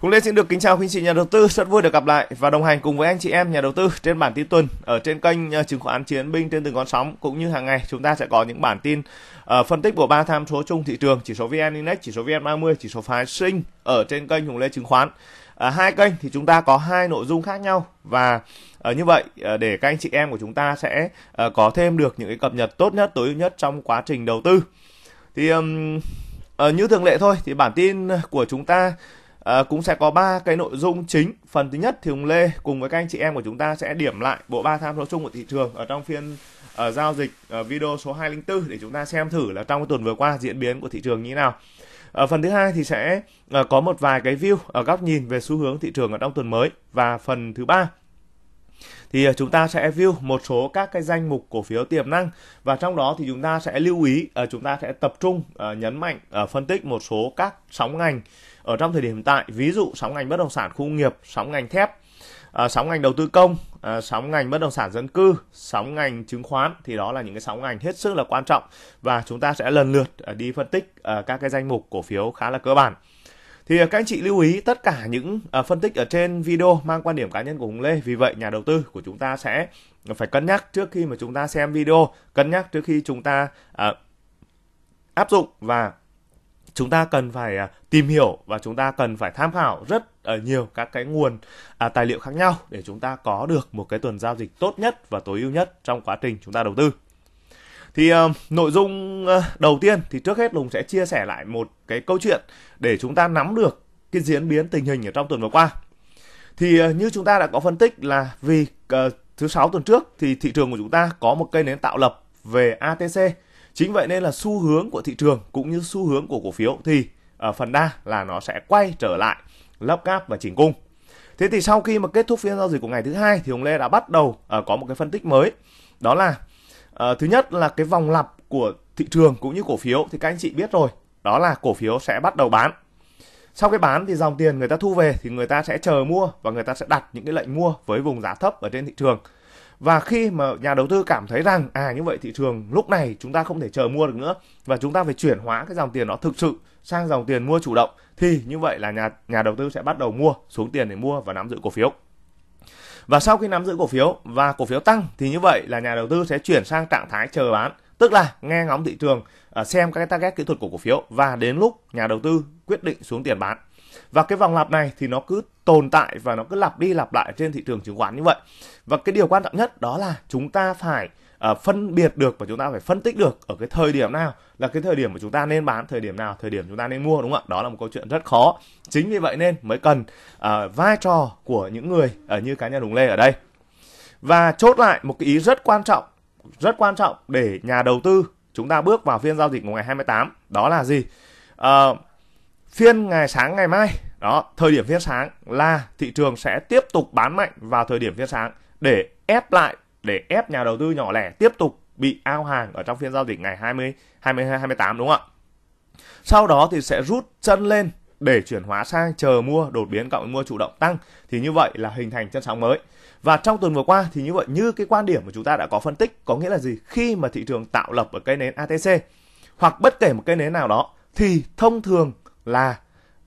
Cũng Lê xin được kính chào quý chị nhà đầu tư, rất vui được gặp lại và đồng hành cùng với anh chị em nhà đầu tư trên bản tin tuần ở trên kênh ờ, chứng khoán Chiến binh trên từng con sóng cũng như hàng ngày chúng ta sẽ có những bản tin uh, phân tích của ba tham số chung thị trường, chỉ số VN Index, chỉ số VN30, chỉ số phái sinh ở trên kênh Hùng Lê chứng khoán. À, hai kênh thì chúng ta có hai nội dung khác nhau và à, như vậy à, để các anh chị em của chúng ta sẽ à, có thêm được những cái cập nhật tốt nhất tối ưu nhất trong quá trình đầu tư thì um, à, như thường lệ thôi thì bản tin của chúng ta à, cũng sẽ có ba cái nội dung chính phần thứ nhất thì ông lê cùng với các anh chị em của chúng ta sẽ điểm lại bộ ba tham số chung của thị trường ở trong phiên ở ờ, giao dịch ở ờ, video số 204 để chúng ta xem thử là trong tuần vừa qua diễn biến của thị trường như thế nào ở phần thứ hai thì sẽ có một vài cái view ở góc nhìn về xu hướng thị trường ở trong tuần mới và phần thứ ba thì chúng ta sẽ view một số các cái danh mục cổ phiếu tiềm năng và trong đó thì chúng ta sẽ lưu ý chúng ta sẽ tập trung nhấn mạnh phân tích một số các sóng ngành ở trong thời điểm hiện tại ví dụ sóng ngành bất động sản khu nghiệp sóng ngành thép à, sóng ngành đầu tư công à, sóng ngành bất động sản dân cư sóng ngành chứng khoán thì đó là những cái sóng ngành hết sức là quan trọng và chúng ta sẽ lần lượt à, đi phân tích à, các cái danh mục cổ phiếu khá là cơ bản thì à, các anh chị lưu ý tất cả những uh, phân tích ở trên video mang quan điểm cá nhân của Hùng Lê vì vậy nhà đầu tư của chúng ta sẽ phải cân nhắc trước khi mà chúng ta xem video cân nhắc trước khi chúng ta uh, áp dụng và chúng ta cần phải à, tìm hiểu và chúng ta cần phải tham khảo rất à, nhiều các cái nguồn à, tài liệu khác nhau để chúng ta có được một cái tuần giao dịch tốt nhất và tối ưu nhất trong quá trình chúng ta đầu tư thì ờ, nội dung ờ, đầu tiên thì trước hết Lùng sẽ chia sẻ lại một cái câu chuyện để chúng ta nắm được cái diễn biến tình hình ở trong tuần vừa qua. Thì ờ, như chúng ta đã có phân tích là vì thứ sáu tuần trước thì thị trường của chúng ta có một cây nến tạo lập về ATC Chính vậy nên là xu hướng của thị trường cũng như xu hướng của cổ phiếu thì ở à, phần đa là nó sẽ quay trở lại lấp gáp và chỉnh cung. Thế thì sau khi mà kết thúc phiên giao dịch của ngày thứ hai thì ông Lê đã bắt đầu uh, có một cái phân tích mới. Đó là uh, thứ nhất là cái vòng lặp của thị trường cũng như cổ phiếu thì các anh chị biết rồi, đó là cổ phiếu sẽ bắt đầu bán. Sau cái bán thì dòng tiền người ta thu về thì người ta sẽ chờ mua và người ta sẽ đặt những cái lệnh mua với vùng giá thấp ở trên thị trường và khi mà nhà đầu tư cảm thấy rằng à như vậy thị trường lúc này chúng ta không thể chờ mua được nữa và chúng ta phải chuyển hóa cái dòng tiền đó thực sự sang dòng tiền mua chủ động thì như vậy là nhà nhà đầu tư sẽ bắt đầu mua xuống tiền để mua và nắm giữ cổ phiếu và sau khi nắm giữ cổ phiếu và cổ phiếu tăng thì như vậy là nhà đầu tư sẽ chuyển sang trạng thái chờ bán tức là nghe ngóng thị trường à, xem các target kỹ thuật của cổ phiếu và đến lúc nhà đầu tư quyết định xuống tiền bán và cái vòng lặp này thì nó cứ tồn tại và nó cứ lặp đi lặp lại trên thị trường chứng khoán như vậy và cái điều quan trọng nhất đó là chúng ta phải uh, phân biệt được và chúng ta phải phân tích được ở cái thời điểm nào là cái thời điểm mà chúng ta nên bán thời điểm nào thời điểm chúng ta nên mua đúng không ạ đó là một câu chuyện rất khó chính vì vậy nên mới cần uh, vai trò của những người ở ờ, uh, như cá nhân hùng lê ở đây và chốt lại một cái ý rất quan trọng rất quan trọng để nhà đầu tư chúng ta bước vào phiên giao dịch của ngày 28 đó là gì uh, phiên ngày sáng ngày mai đó thời điểm phiên sáng là thị trường sẽ tiếp tục bán mạnh vào thời điểm phiên sáng để ép lại để ép nhà đầu tư nhỏ lẻ tiếp tục bị ao hàng ở trong phiên giao dịch ngày 20 22 28 đúng không ạ sau đó thì sẽ rút chân lên để chuyển hóa sang chờ mua đột biến cộng mua chủ động tăng thì như vậy là hình thành chân sóng mới và trong tuần vừa qua thì như vậy như cái quan điểm mà chúng ta đã có phân tích có nghĩa là gì khi mà thị trường tạo lập ở cây nến ATC hoặc bất kể một cây nến nào đó thì thông thường là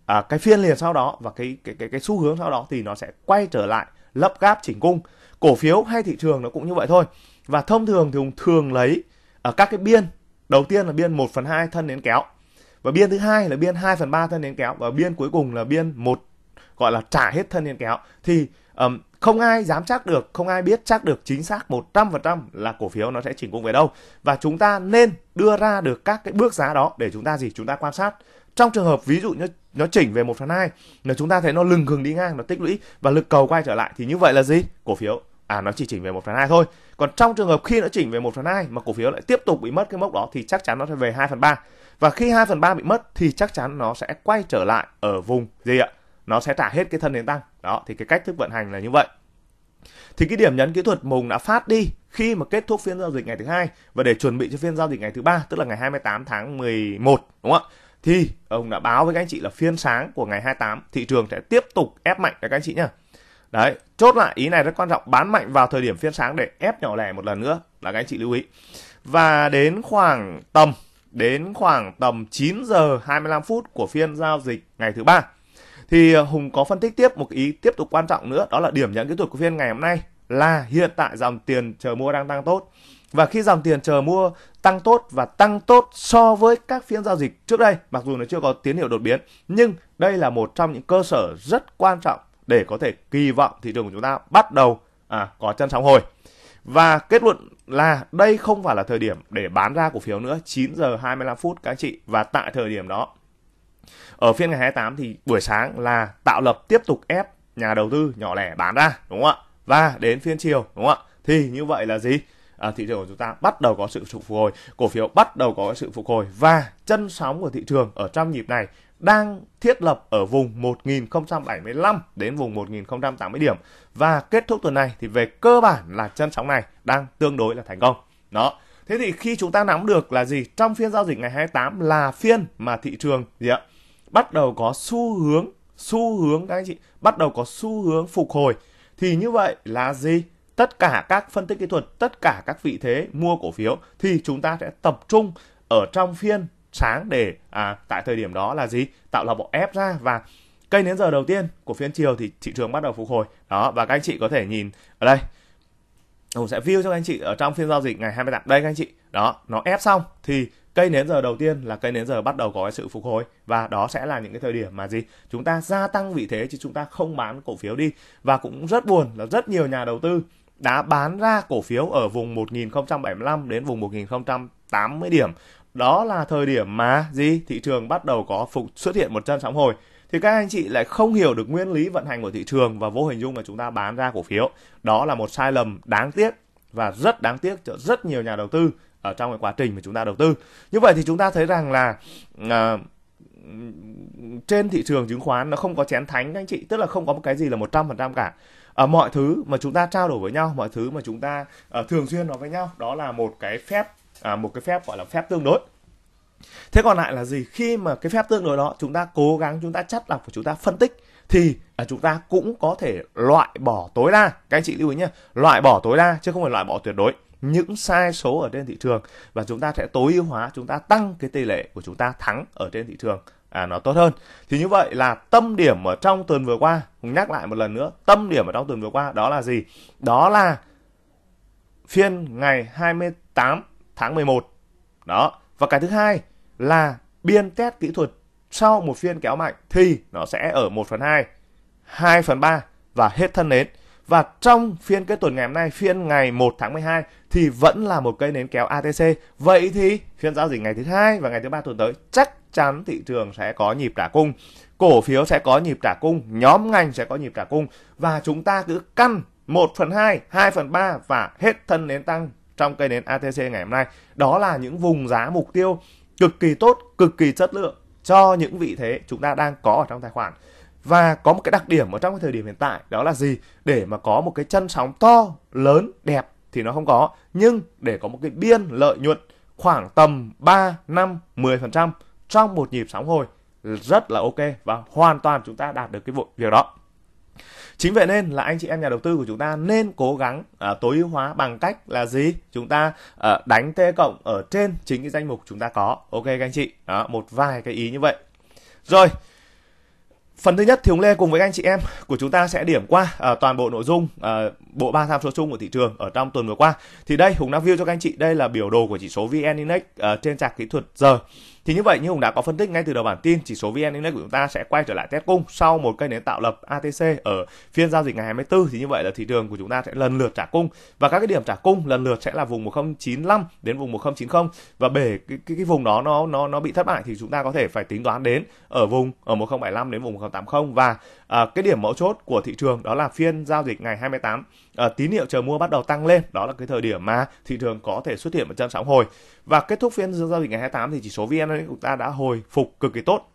à, cái phiên liền sau đó và cái cái cái cái xu hướng sau đó thì nó sẽ quay trở lại lấp gáp chỉnh cung cổ phiếu hay thị trường nó cũng như vậy thôi và thông thường thì hùng thường lấy ở à, các cái biên đầu tiên là biên 1 phần 2 thân đến kéo và biên thứ hai là biên 2 phần 3 thân đến kéo và biên cuối cùng là biên 1 gọi là trả hết thân đến kéo thì um, không ai dám chắc được không ai biết chắc được chính xác 100% là cổ phiếu nó sẽ chỉnh cung về đâu và chúng ta nên đưa ra được các cái bước giá đó để chúng ta gì chúng ta quan sát trong trường hợp ví dụ như nó chỉnh về 1 phần 2 là chúng ta thấy nó lừng gừng đi ngang nó tích lũy và lực cầu quay trở lại thì như vậy là gì cổ phiếu à nó chỉ chỉnh về 1 phần 2 thôi còn trong trường hợp khi nó chỉnh về 1 phần 2 mà cổ phiếu lại tiếp tục bị mất cái mốc đó thì chắc chắn nó sẽ về 2 phần 3 và khi 2 phần 3 bị mất thì chắc chắn nó sẽ quay trở lại ở vùng gì ạ nó sẽ trả hết cái thân nến tăng đó thì cái cách thức vận hành là như vậy thì cái điểm nhấn kỹ thuật mùng đã phát đi khi mà kết thúc phiên giao dịch ngày thứ hai và để chuẩn bị cho phiên giao dịch ngày thứ ba tức là ngày 28 tháng 11 đúng không ạ thì ông đã báo với các anh chị là phiên sáng của ngày 28 thị trường sẽ tiếp tục ép mạnh các anh chị nhá. Đấy, chốt lại ý này rất quan trọng, bán mạnh vào thời điểm phiên sáng để ép nhỏ lẻ một lần nữa là các anh chị lưu ý. Và đến khoảng tầm đến khoảng tầm 9 giờ 25 phút của phiên giao dịch ngày thứ ba thì Hùng có phân tích tiếp một ý tiếp tục quan trọng nữa đó là điểm nhận kỹ thuật của phiên ngày hôm nay là hiện tại dòng tiền chờ mua đang tăng tốt và khi dòng tiền chờ mua tăng tốt và tăng tốt so với các phiên giao dịch trước đây, mặc dù nó chưa có tín hiệu đột biến, nhưng đây là một trong những cơ sở rất quan trọng để có thể kỳ vọng thị trường của chúng ta bắt đầu à, có chân sóng hồi. Và kết luận là đây không phải là thời điểm để bán ra cổ phiếu nữa, 9 giờ 25 phút các anh chị và tại thời điểm đó. Ở phiên ngày 28 thì buổi sáng là tạo lập tiếp tục ép nhà đầu tư nhỏ lẻ bán ra đúng không ạ? Và đến phiên chiều đúng không ạ? Thì như vậy là gì? à, thị trường của chúng ta bắt đầu có sự phục hồi cổ phiếu bắt đầu có sự phục hồi và chân sóng của thị trường ở trong nhịp này đang thiết lập ở vùng 1075 đến vùng 1080 điểm và kết thúc tuần này thì về cơ bản là chân sóng này đang tương đối là thành công. Đó. Thế thì khi chúng ta nắm được là gì? Trong phiên giao dịch ngày 28 là phiên mà thị trường gì ạ? Bắt đầu có xu hướng, xu hướng các anh chị, bắt đầu có xu hướng phục hồi. Thì như vậy là gì? tất cả các phân tích kỹ thuật, tất cả các vị thế mua cổ phiếu thì chúng ta sẽ tập trung ở trong phiên sáng để à, tại thời điểm đó là gì tạo lập bộ ép ra và cây đến giờ đầu tiên của phiên chiều thì thị trường bắt đầu phục hồi đó và các anh chị có thể nhìn ở đây Hùng sẽ view cho các anh chị ở trong phiên giao dịch ngày 28 đây các anh chị đó nó ép xong thì cây nến giờ đầu tiên là cây nến giờ bắt đầu có cái sự phục hồi và đó sẽ là những cái thời điểm mà gì chúng ta gia tăng vị thế chứ chúng ta không bán cổ phiếu đi và cũng rất buồn là rất nhiều nhà đầu tư đã bán ra cổ phiếu ở vùng 1075 đến vùng 1080 điểm. Đó là thời điểm mà gì? Thị trường bắt đầu có phục xuất hiện một chân sóng hồi thì các anh chị lại không hiểu được nguyên lý vận hành của thị trường và vô hình dung là chúng ta bán ra cổ phiếu. Đó là một sai lầm đáng tiếc và rất đáng tiếc cho rất nhiều nhà đầu tư ở trong cái quá trình mà chúng ta đầu tư. Như vậy thì chúng ta thấy rằng là uh, trên thị trường chứng khoán nó không có chén thánh các anh chị, tức là không có một cái gì là 100% cả à, mọi thứ mà chúng ta trao đổi với nhau mọi thứ mà chúng ta à, thường xuyên nói với nhau đó là một cái phép à, một cái phép gọi là phép tương đối thế còn lại là gì khi mà cái phép tương đối đó chúng ta cố gắng chúng ta chắt lọc và chúng ta phân tích thì à, chúng ta cũng có thể loại bỏ tối đa các anh chị lưu ý nhé loại bỏ tối đa chứ không phải loại bỏ tuyệt đối những sai số ở trên thị trường và chúng ta sẽ tối ưu hóa chúng ta tăng cái tỷ lệ của chúng ta thắng ở trên thị trường à, nó tốt hơn thì như vậy là tâm điểm ở trong tuần vừa qua mình nhắc lại một lần nữa tâm điểm ở trong tuần vừa qua đó là gì đó là phiên ngày 28 tháng 11 đó và cái thứ hai là biên test kỹ thuật sau một phiên kéo mạnh thì nó sẽ ở 1 phần 2, 2 phần 3 và hết thân nến. Và trong phiên cái tuần ngày hôm nay, phiên ngày 1 tháng 12 thì vẫn là một cây nến kéo ATC. Vậy thì phiên giao dịch ngày thứ hai và ngày thứ ba tuần tới chắc chắn thị trường sẽ có nhịp trả cung. Cổ phiếu sẽ có nhịp trả cung, nhóm ngành sẽ có nhịp trả cung và chúng ta cứ căn 1 phần 2, 2 phần 3 và hết thân nến tăng trong cây nến ATC ngày hôm nay. Đó là những vùng giá mục tiêu cực kỳ tốt, cực kỳ chất lượng cho những vị thế chúng ta đang có ở trong tài khoản và có một cái đặc điểm ở trong cái thời điểm hiện tại đó là gì để mà có một cái chân sóng to lớn đẹp thì nó không có nhưng để có một cái biên lợi nhuận khoảng tầm 3 năm 10% trong một nhịp sóng hồi rất là ok và hoàn toàn chúng ta đạt được cái việc đó chính vậy nên là anh chị em nhà đầu tư của chúng ta nên cố gắng uh, tối ưu hóa bằng cách là gì chúng ta uh, đánh t cộng ở trên chính cái danh mục chúng ta có ok các anh chị đó, một vài cái ý như vậy rồi Phần thứ nhất thì Hùng Lê cùng với anh chị em của chúng ta sẽ điểm qua uh, toàn bộ nội dung uh, bộ ba tham số chung của thị trường ở trong tuần vừa qua. Thì đây Hùng đã view cho các anh chị đây là biểu đồ của chỉ số VN Index uh, trên trạc kỹ thuật giờ. Thì như vậy như Hùng đã có phân tích ngay từ đầu bản tin, chỉ số VN Index của chúng ta sẽ quay trở lại test cung sau một cây nến tạo lập ATC ở phiên giao dịch ngày 24 thì như vậy là thị trường của chúng ta sẽ lần lượt trả cung và các cái điểm trả cung lần lượt sẽ là vùng 1095 đến vùng 1090 và bể cái, cái, cái vùng đó nó nó nó bị thất bại thì chúng ta có thể phải tính toán đến ở vùng ở 1075 đến vùng 1080 và À, cái điểm mấu chốt của thị trường đó là phiên giao dịch ngày 28 à, tín hiệu chờ mua bắt đầu tăng lên, đó là cái thời điểm mà thị trường có thể xuất hiện một trận sóng hồi. Và kết thúc phiên giao dịch ngày 28 thì chỉ số VN Index của ta đã hồi phục cực kỳ tốt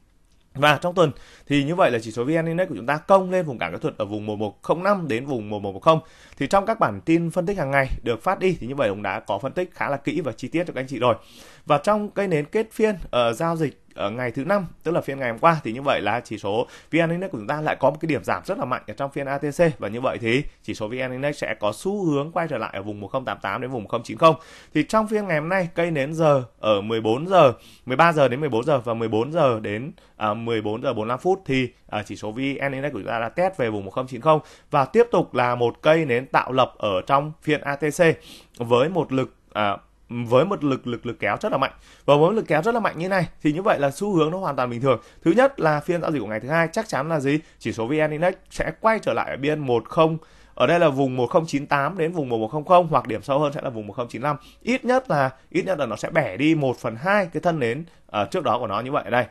và trong tuần thì như vậy là chỉ số VN Index của chúng ta công lên vùng cản kỹ thuật ở vùng 1105 đến vùng 1110. Thì trong các bản tin phân tích hàng ngày được phát đi thì như vậy cũng đã có phân tích khá là kỹ và chi tiết cho các anh chị rồi. Và trong cái nến kết phiên ở ờ, uh, giao dịch ở ngày thứ năm tức là phiên ngày hôm qua thì như vậy là chỉ số VN Index của chúng ta lại có một cái điểm giảm rất là mạnh ở trong phiên ATC và như vậy thì chỉ số VN Index sẽ có xu hướng quay trở lại ở vùng 1088 đến vùng 1090. Thì trong phiên ngày hôm nay cây nến giờ ở 14 giờ, 13 giờ đến 14 giờ và 14 giờ đến à, 14 giờ 45 phút thì à, chỉ số VN Index của chúng ta đã test về vùng 1090 và tiếp tục là một cây nến tạo lập ở trong phiên ATC với một lực à, với một lực lực lực kéo rất là mạnh và với lực kéo rất là mạnh như này thì như vậy là xu hướng nó hoàn toàn bình thường thứ nhất là phiên giao dịch của ngày thứ hai chắc chắn là gì chỉ số vn index sẽ quay trở lại ở biên 10 ở đây là vùng 1098 đến vùng 1100 hoặc điểm sâu hơn sẽ là vùng 1095 ít nhất là ít nhất là nó sẽ bẻ đi 1 phần 2 cái thân nến ở ờ, trước đó của nó như vậy ở đây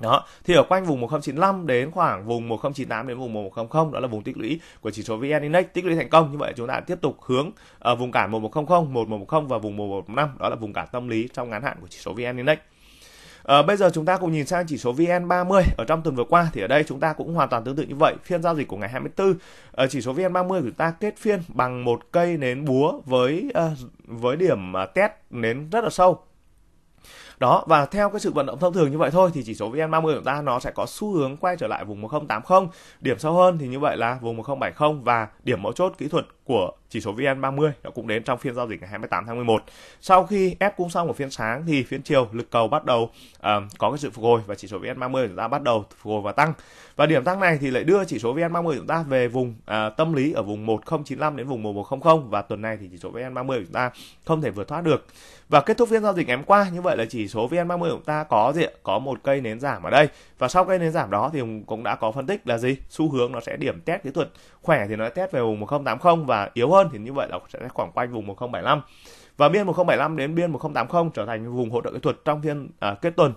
đó thì ở quanh vùng 1095 đến khoảng vùng 1098 đến vùng 1100 đó là vùng tích lũy của chỉ số VN Index tích lũy thành công như vậy chúng ta tiếp tục hướng ở ờ, vùng cản 1100 1110 và vùng 1115 đó là vùng cản tâm lý trong ngắn hạn của chỉ số VN Index À, bây giờ chúng ta cùng nhìn sang chỉ số VN30 ở trong tuần vừa qua thì ở đây chúng ta cũng hoàn toàn tương tự như vậy. Phiên giao dịch của ngày 24 ở ờ, chỉ số VN30 của chúng ta kết phiên bằng một cây nến búa với với điểm test nến rất là sâu đó và theo cái sự vận động thông thường như vậy thôi thì chỉ số VN30 của ta nó sẽ có xu hướng quay trở lại vùng 1080 điểm sâu hơn thì như vậy là vùng 1070 và điểm mấu chốt kỹ thuật của chỉ số VN30 nó cũng đến trong phiên giao dịch ngày 28 tháng 11. Sau khi ép cung xong của phiên sáng thì phiên chiều lực cầu bắt đầu uh, có cái sự phục hồi và chỉ số VN30 chúng ta bắt đầu phục hồi và tăng. Và điểm tăng này thì lại đưa chỉ số VN30 chúng ta về vùng uh, tâm lý ở vùng 1095 đến vùng 1100 và tuần này thì chỉ số VN30 chúng ta không thể vượt thoát được. Và kết thúc phiên giao dịch ngày hôm qua như vậy là chỉ số VN30 của chúng ta có gì có một cây nến giảm ở đây và sau cây nến giảm đó thì cũng đã có phân tích là gì? Xu hướng nó sẽ điểm test kỹ thuật khỏe thì nó test về vùng 1080 và yếu hơn hơn thì như vậy là sẽ khoảng quanh vùng 1075 và biên 1075 đến biên 1080 trở thành vùng hỗ trợ kỹ thuật trong phiên à, kết tuần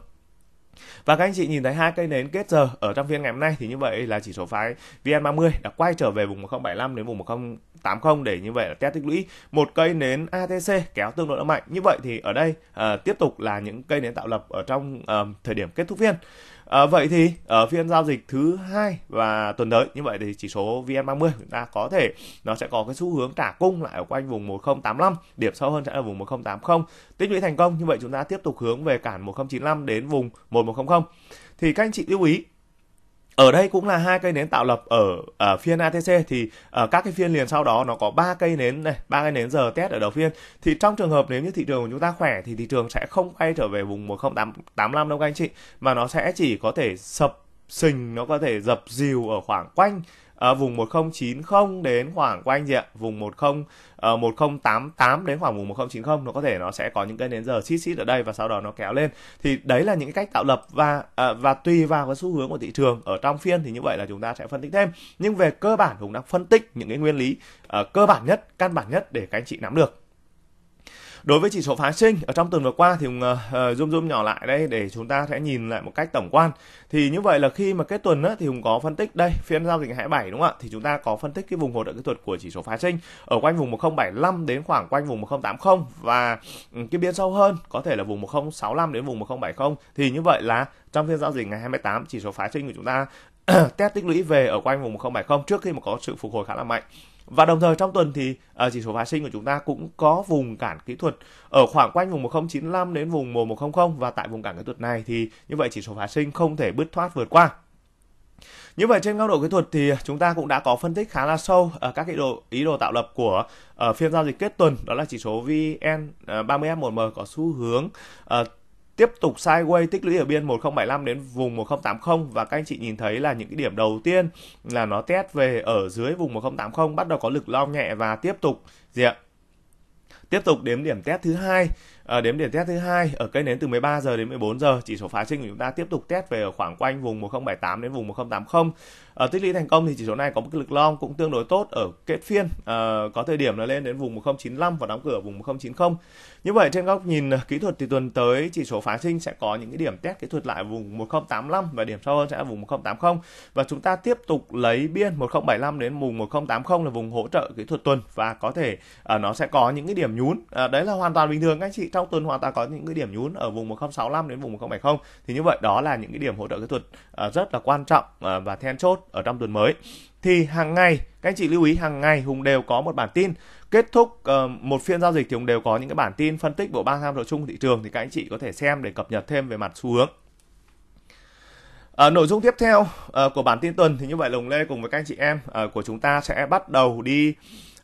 và các anh chị nhìn thấy hai cây nến kết giờ ở trong phiên ngày hôm nay thì như vậy là chỉ số phái VN30 đã quay trở về vùng 1075 đến vùng 1080 để như vậy là test tích lũy một cây nến ATC kéo tương đối mạnh. Như vậy thì ở đây à, tiếp tục là những cây nến tạo lập ở trong à, thời điểm kết thúc phiên. À, vậy thì ở phiên giao dịch thứ hai và tuần tới như vậy thì chỉ số VN30 chúng ta có thể nó sẽ có cái xu hướng trả cung lại ở quanh vùng 1085, điểm sâu hơn sẽ là vùng 1080. Tích lũy thành công như vậy chúng ta tiếp tục hướng về cản 1095 đến vùng 1100. Thì các anh chị lưu ý ở đây cũng là hai cây nến tạo lập ở, ở à, phiên ATC thì ở à, các cái phiên liền sau đó nó có ba cây nến này ba cây nến giờ test ở đầu phiên thì trong trường hợp nếu như thị trường của chúng ta khỏe thì thị trường sẽ không quay trở về vùng 10885 đâu các anh chị mà nó sẽ chỉ có thể sập sình nó có thể dập dìu ở khoảng quanh à, vùng 1090 đến khoảng của anh gì ạ vùng 10 à, 1088 đến khoảng vùng 1090 nó có thể nó sẽ có những cái nến giờ xít xít ở đây và sau đó nó kéo lên thì đấy là những cái cách tạo lập và à, và tùy vào cái xu hướng của thị trường ở trong phiên thì như vậy là chúng ta sẽ phân tích thêm nhưng về cơ bản Hùng đang phân tích những cái nguyên lý à, cơ bản nhất căn bản nhất để các anh chị nắm được Đối với chỉ số phái sinh ở trong tuần vừa qua thì uh, zoom zoom nhỏ lại đây để chúng ta sẽ nhìn lại một cách tổng quan. Thì như vậy là khi mà kết tuần á, thì Hùng có phân tích đây phiên giao dịch 27 đúng không ạ? Thì chúng ta có phân tích cái vùng hỗ trợ kỹ thuật của chỉ số phái sinh ở quanh vùng 1075 đến khoảng quanh vùng 1080 và ừ, cái biên sâu hơn có thể là vùng 1065 đến vùng 1070. Thì như vậy là trong phiên giao dịch ngày 28 chỉ số phái sinh của chúng ta test tích lũy về ở quanh vùng 1070 trước khi mà có sự phục hồi khá là mạnh. Và đồng thời trong tuần thì uh, chỉ số phái sinh của chúng ta cũng có vùng cản kỹ thuật ở khoảng quanh vùng 1095 đến vùng 1100 và tại vùng cản kỹ thuật này thì như vậy chỉ số phái sinh không thể bứt thoát vượt qua. Như vậy trên góc độ kỹ thuật thì chúng ta cũng đã có phân tích khá là sâu ở ờ, các cái đồ ý đồ tạo lập của ở ờ, phiên giao dịch kết tuần đó là chỉ số VN 30M1M có xu hướng tiếp tục sideways tích lũy ở biên 1075 đến vùng 1080 và các anh chị nhìn thấy là những cái điểm đầu tiên là nó test về ở dưới vùng 1080 bắt đầu có lực lo nhẹ và tiếp tục gì ạ? Tiếp tục đến điểm test thứ hai À, ờ, đếm điểm test thứ hai ở cây nến từ 13 giờ đến 14 giờ chỉ số phá sinh của chúng ta tiếp tục test về ở khoảng quanh vùng 1078 đến vùng 1080 ở ờ, tích lũy thành công thì chỉ số này có một lực long cũng tương đối tốt ở kết phiên à, có thời điểm là lên đến vùng 1095 và đóng cửa ở vùng 1090 như vậy trên góc nhìn kỹ thuật thì tuần tới chỉ số phá sinh sẽ có những cái điểm test kỹ thuật lại vùng 1085 và điểm sâu hơn sẽ là vùng 1080 và chúng ta tiếp tục lấy biên 1075 đến vùng 1080 là vùng hỗ trợ kỹ thuật tuần và có thể à, nó sẽ có những cái điểm nhún à, đấy là hoàn toàn bình thường các anh chị trong tuần hoàn ta có những cái điểm nhún ở vùng 1065 đến vùng 1070 thì như vậy đó là những cái điểm hỗ trợ kỹ thuật à, rất là quan trọng à, và then chốt ở trong tuần mới thì hàng ngày các anh chị lưu ý hàng ngày Hùng đều có một bản tin kết thúc ờ, một phiên giao dịch thì Hùng đều có những cái bản tin phân tích bộ ba tham số chung thị trường thì các anh chị có thể xem để cập nhật thêm về mặt xu hướng À, nội dung tiếp theo à, của bản tin tuần thì như vậy Lồng Lê cùng với các anh chị em à, của chúng ta sẽ bắt đầu đi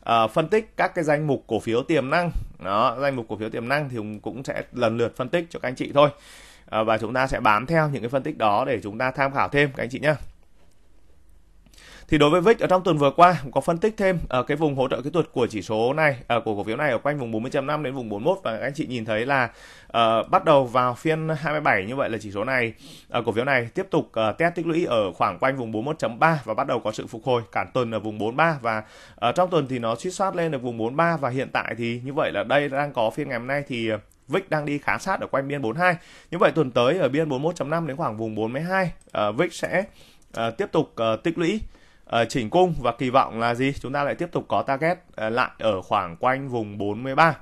Ờ, phân tích các cái danh mục cổ phiếu tiềm năng đó danh mục cổ phiếu tiềm năng thì cũng sẽ lần lượt phân tích cho các anh chị thôi uh, và chúng ta sẽ bám theo những cái phân tích đó để chúng ta tham khảo thêm các anh chị nhé thì đối với VIX ở trong tuần vừa qua có phân tích thêm ở ờ, cái vùng hỗ trợ kỹ thuật của chỉ số này ờ, của cổ phiếu này ở quanh vùng 40.5 đến vùng 41 và anh chị nhìn thấy là uh, bắt đầu vào phiên 27 như vậy là chỉ số này uh, cổ phiếu này tiếp tục uh, test tích lũy ở khoảng quanh vùng 41.3 và bắt đầu có sự phục hồi cả tuần ở vùng 43 và uh, trong tuần thì nó suýt soát lên ở vùng 43 và hiện tại thì như vậy là đây đang có phiên ngày hôm nay thì VIX đang đi khá sát ở quanh biên 42. Như vậy tuần tới ở biên 41.5 đến khoảng vùng 42, uh, VIX sẽ uh, tiếp tục uh, tích lũy Ờ, chỉnh cung và kỳ vọng là gì chúng ta lại tiếp tục có target ờ, lại ở khoảng quanh vùng 43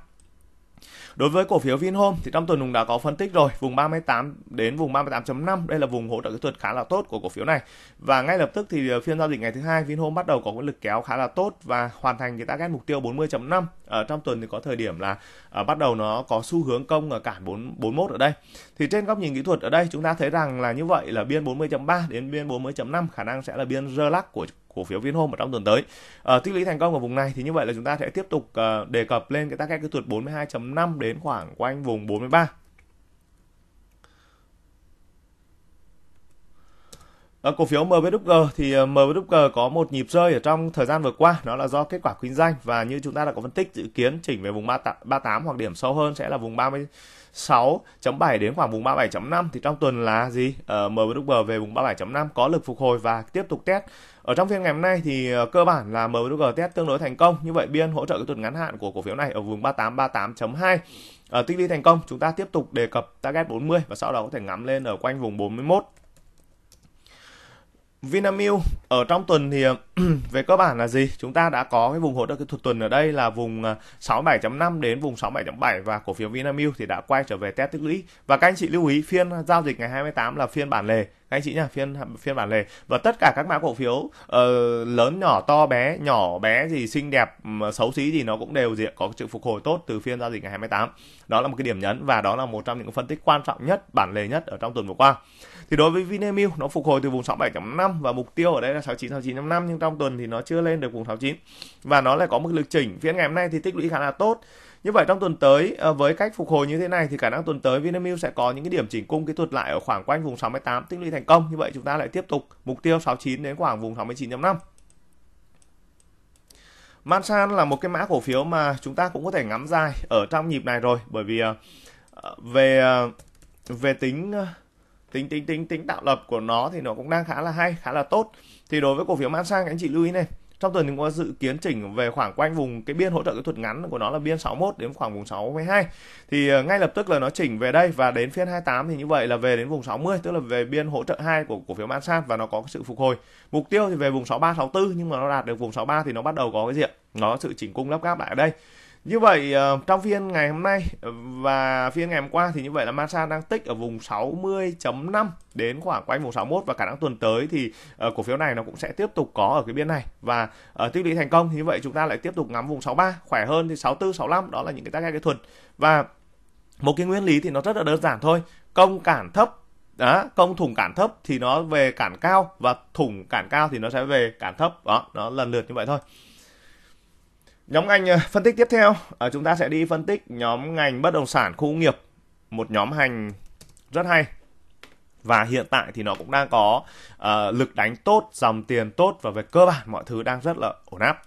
Đối với cổ phiếu Vinhome thì trong tuần Hùng đã có phân tích rồi, vùng 38 đến vùng 38.5 đây là vùng hỗ trợ kỹ thuật khá là tốt của cổ phiếu này. Và ngay lập tức thì ờ, phiên giao dịch ngày thứ hai Vinhome bắt đầu có lực kéo khá là tốt và hoàn thành cái target mục tiêu 40.5. Ở trong tuần thì có thời điểm là bắt đầu nó có xu hướng công ở cản 4, 41 ở đây thì trên góc nhìn kỹ thuật ở đây chúng ta thấy rằng là như vậy là biên 40.3 đến biên 40.5 khả năng sẽ là biên rơ lắc của cổ phiếu Vinhome ở trong tuần tới. À, tích lũy thành công ở vùng này thì như vậy là chúng ta sẽ tiếp tục uh, đề cập lên cái target kỹ thuật 42.5 đến khoảng quanh vùng 43. Ở cổ phiếu MWG thì ờ, MWG có một nhịp rơi ở trong thời gian vừa qua, nó là do kết quả kinh doanh và như chúng ta đã có phân tích dự kiến chỉnh về vùng 38 hoặc điểm sâu hơn sẽ là vùng 30 6.7 đến khoảng vùng 37.5 thì trong tuần là gì? Ờ, MWG về vùng 37.5 có lực phục hồi và tiếp tục test. Ở trong phiên ngày hôm nay thì ờ, cơ bản là MWG test tương đối thành công. Như vậy biên hỗ trợ kỹ thuật ngắn hạn của cổ phiếu này ở vùng 3838.2 ở ờ, tích lũy thành công chúng ta tiếp tục đề cập target 40 và sau đó có thể ngắm lên ở quanh vùng 41 Vinamilk ở trong tuần thì ờ, về cơ bản là gì? Chúng ta đã có cái vùng hỗ trợ kỹ thuật tuần ở đây là vùng 67.5 ờ, đến vùng 67.7 và cổ phiếu Vinamilk thì đã quay trở về test tích lũy. Và các anh chị lưu ý phiên giao dịch ngày 28 là phiên bản lề anh chị nhá phiên phiên bản lề và tất cả các mã cổ phiếu uh, lớn nhỏ to bé nhỏ bé gì xinh đẹp xấu xí gì nó cũng đều diện có sự phục hồi tốt từ phiên giao dịch ngày 28 đó là một cái điểm nhấn và đó là một trong những phân tích quan trọng nhất bản lề nhất ở trong tuần vừa qua thì đối với Vinamilk nó phục hồi từ vùng 67.5 và mục tiêu ở đây là 69 69 năm nhưng trong tuần thì nó chưa lên được vùng 69 và nó lại có một lực chỉnh phiên ngày hôm nay thì tích lũy khá là tốt như vậy trong tuần tới ờ, với cách phục hồi như thế này thì khả năng tuần tới Vinamilk sẽ có những cái điểm chỉnh cung kỹ thuật lại ở khoảng quanh vùng 68 tích lũy thành công. Như vậy chúng ta lại tiếp tục mục tiêu 69 đến khoảng vùng 69.5. Mansan là một cái mã cổ phiếu mà chúng ta cũng có thể ngắm dài ở trong nhịp này rồi bởi vì ờ, ờ, về về tính tính tính tính tính tạo lập của nó thì nó cũng đang khá là hay, khá là tốt. Thì đối với cổ phiếu Mansan các anh chị lưu ý này trong tuần thì có dự kiến chỉnh về khoảng quanh vùng cái biên hỗ trợ kỹ thuật ngắn của nó là biên 61 đến khoảng vùng 62 thì ờ, ngay lập tức là nó chỉnh về đây và đến phiên 28 thì như vậy là về đến vùng 60 tức là về biên hỗ trợ 2 của cổ phiếu Mansat và nó có sự phục hồi mục tiêu thì về vùng 63 64 nhưng mà nó đạt được vùng 63 thì nó bắt đầu có cái gì nó sự chỉnh cung lắp gáp lại ở đây như vậy ờ, trong phiên ngày hôm nay ờ, và phiên ngày hôm qua thì như vậy là Masan đang tích ở vùng 60.5 đến khoảng quanh vùng 61 và cả tháng tuần tới thì ờ, cổ phiếu này nó cũng sẽ tiếp tục có ở cái biên này và tích lũy thành công như vậy chúng ta lại tiếp tục ngắm vùng 63 khỏe hơn thì 64 65 đó là những cái tác cái thuần và một cái nguyên lý thì nó rất là đơn giản thôi công cản thấp đó công thủng cản thấp thì nó về cản cao và thủng cản cao thì nó sẽ về cản thấp đó nó lần lượt như vậy thôi Nhóm ngành ờ, phân tích tiếp theo, ờ, chúng ta sẽ đi phân tích nhóm ngành bất động sản khu nghiệp, một nhóm hành rất hay. Và hiện tại thì nó cũng đang có uh, lực đánh tốt, dòng tiền tốt và về cơ bản mọi thứ đang rất là ổn áp.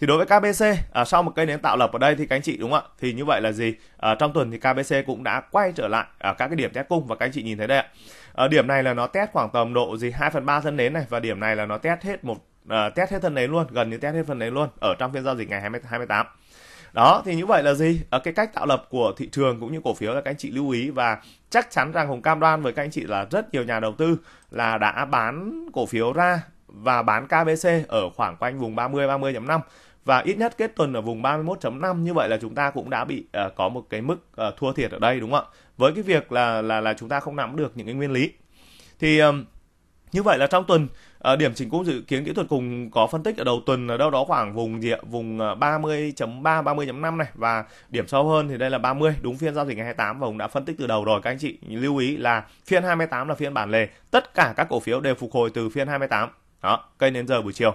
Thì đối với KBC, à, sau một cây nến tạo lập ở đây thì các anh chị đúng không ạ? Thì như vậy là gì? À, trong tuần thì KBC cũng đã quay trở lại à, các cái điểm test cung và các anh chị nhìn thấy đây ạ. À, điểm này là nó test khoảng tầm độ gì 2 phần 3 thân nến này và điểm này là nó test hết một uh, test hết phần đấy luôn gần như test hết phần đấy luôn ở trong phiên giao dịch ngày 20, 28 đó thì như vậy là gì ở ờ, cái cách tạo lập của thị trường cũng như cổ phiếu là các anh chị lưu ý và chắc chắn rằng hùng cam đoan với các anh chị là rất nhiều nhà đầu tư là đã bán cổ phiếu ra và bán KBC ở khoảng quanh vùng 30 30.5 và ít nhất kết tuần ở vùng 31.5 như vậy là chúng ta cũng đã bị uh, có một cái mức uh, thua thiệt ở đây đúng không ạ? Với cái việc là là là chúng ta không nắm được những cái nguyên lý. Thì um, như vậy là trong tuần À, điểm chỉnh cung dự kiến kỹ thuật cùng có phân tích ở đầu tuần ở đâu đó khoảng vùng gì ạ? Vùng 30.3, ờ, 30.5 này và điểm sâu hơn thì đây là 30 đúng phiên giao dịch ngày 28 và cũng đã phân tích từ đầu rồi các anh chị lưu ý là phiên 28 là phiên bản lề tất cả các cổ phiếu đều phục hồi từ phiên 28 đó cây đến giờ buổi chiều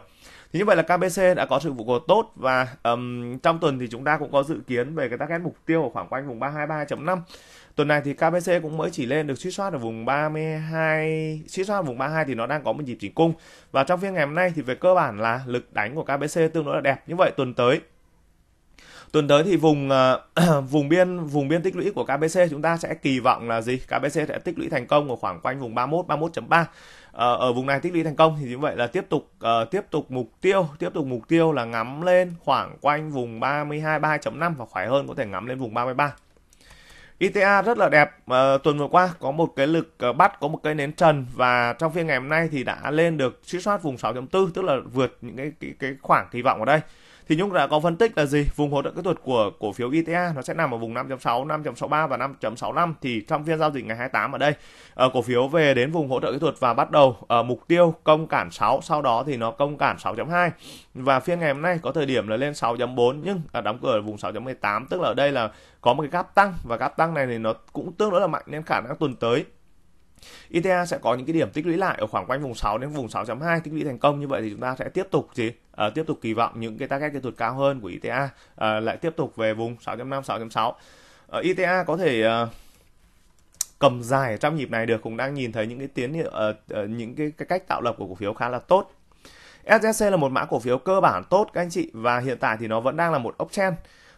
thì như vậy là KBC đã có sự phục hồi tốt và um, trong tuần thì chúng ta cũng có dự kiến về cái target mục tiêu ở khoảng quanh vùng 323.5 tuần này thì KBC cũng mới chỉ lên được suy soát ở vùng 32 suy soát ở vùng 32 thì nó đang có một nhịp chỉnh cung và trong phiên ngày hôm nay thì về cơ bản là lực đánh của KBC tương đối là đẹp như vậy tuần tới tuần tới thì vùng ờ, vùng biên vùng biên tích lũy của KBC chúng ta sẽ kỳ vọng là gì? KBC sẽ tích lũy thành công ở khoảng quanh vùng 31 31.3. Uh, ở vùng này tích lũy thành công thì như vậy là tiếp tục uh, tiếp tục mục tiêu, tiếp tục mục tiêu là ngắm lên khoảng quanh vùng 32 3.5 và khỏe hơn có thể ngắm lên vùng 33. ITA rất là đẹp à, tuần vừa qua có một cái lực ờ, bắt có một cái nến trần và trong phiên ngày hôm nay thì đã lên được suy soát vùng 6.4 tức là vượt những cái cái, cái khoảng kỳ vọng ở đây thì Nhung đã có phân tích là gì vùng hỗ trợ kỹ thuật của cổ phiếu ITA e nó sẽ nằm ở vùng 5.6 5.63 và 5.65 thì trong phiên giao dịch ngày 28 ở đây ờ, cổ phiếu về đến vùng hỗ trợ kỹ thuật và bắt đầu ờ, mục tiêu công cản 6 sau đó thì nó công cản 6.2 và phiên ngày hôm nay có thời điểm là lên 6.4 nhưng ờ, đóng cửa ở vùng 6.18 tức là ở đây là có một cái gap tăng và gap tăng này thì nó cũng tương đối là mạnh nên khả năng tuần tới ITA sẽ có những cái điểm tích lũy lại ở khoảng quanh vùng 6 đến vùng 6.2 tích lũy thành công như vậy thì chúng ta sẽ tiếp tục gì à, tiếp tục kỳ vọng những cái target kỹ thuật cao hơn của ITA à, lại tiếp tục về vùng 6.5 6.6 à, ITA có thể à, cầm dài trong nhịp này được cũng đang nhìn thấy những cái tiến hiệu uh, những cái, cái cách tạo lập của cổ phiếu khá là tốt SJC là một mã cổ phiếu cơ bản tốt các anh chị và hiện tại thì nó vẫn đang là một uptrend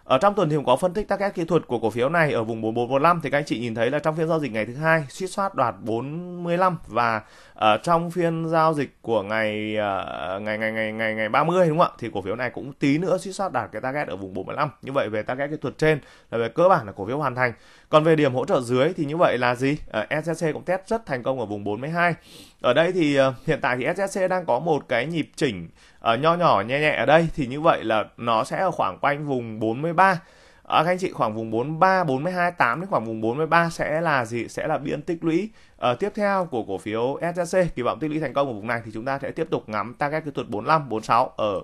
ở trong tuần thì cũng có phân tích target kỹ thuật của cổ phiếu này ở vùng 4415 thì các anh chị nhìn thấy là trong phiên giao dịch ngày thứ hai suýt soát đoạt 45 và ở ờ, trong phiên giao dịch của ngày ờ, ngày ngày ngày ngày ngày 30 đúng không ạ? Thì cổ phiếu này cũng tí nữa suýt soát đạt cái target ở vùng 45. Như vậy về target kỹ thuật trên là về cơ bản là cổ phiếu hoàn thành. Còn về điểm hỗ trợ dưới thì như vậy là gì? Ờ, SSC cũng test rất thành công ở vùng 42. Ở đây thì hiện tại thì SSC đang có một cái nhịp chỉnh uh, nho nhỏ nhẹ nhẹ ở đây thì như vậy là nó sẽ ở khoảng quanh vùng 43 ở ờ, các anh chị khoảng vùng 43, 42, 8 đến khoảng vùng 43 sẽ là gì? Sẽ là biên tích lũy uh, tiếp theo của cổ phiếu SJC. Kỳ vọng tích lũy thành công ở vùng này thì chúng ta sẽ tiếp tục ngắm target kỹ thuật 45, 46 ở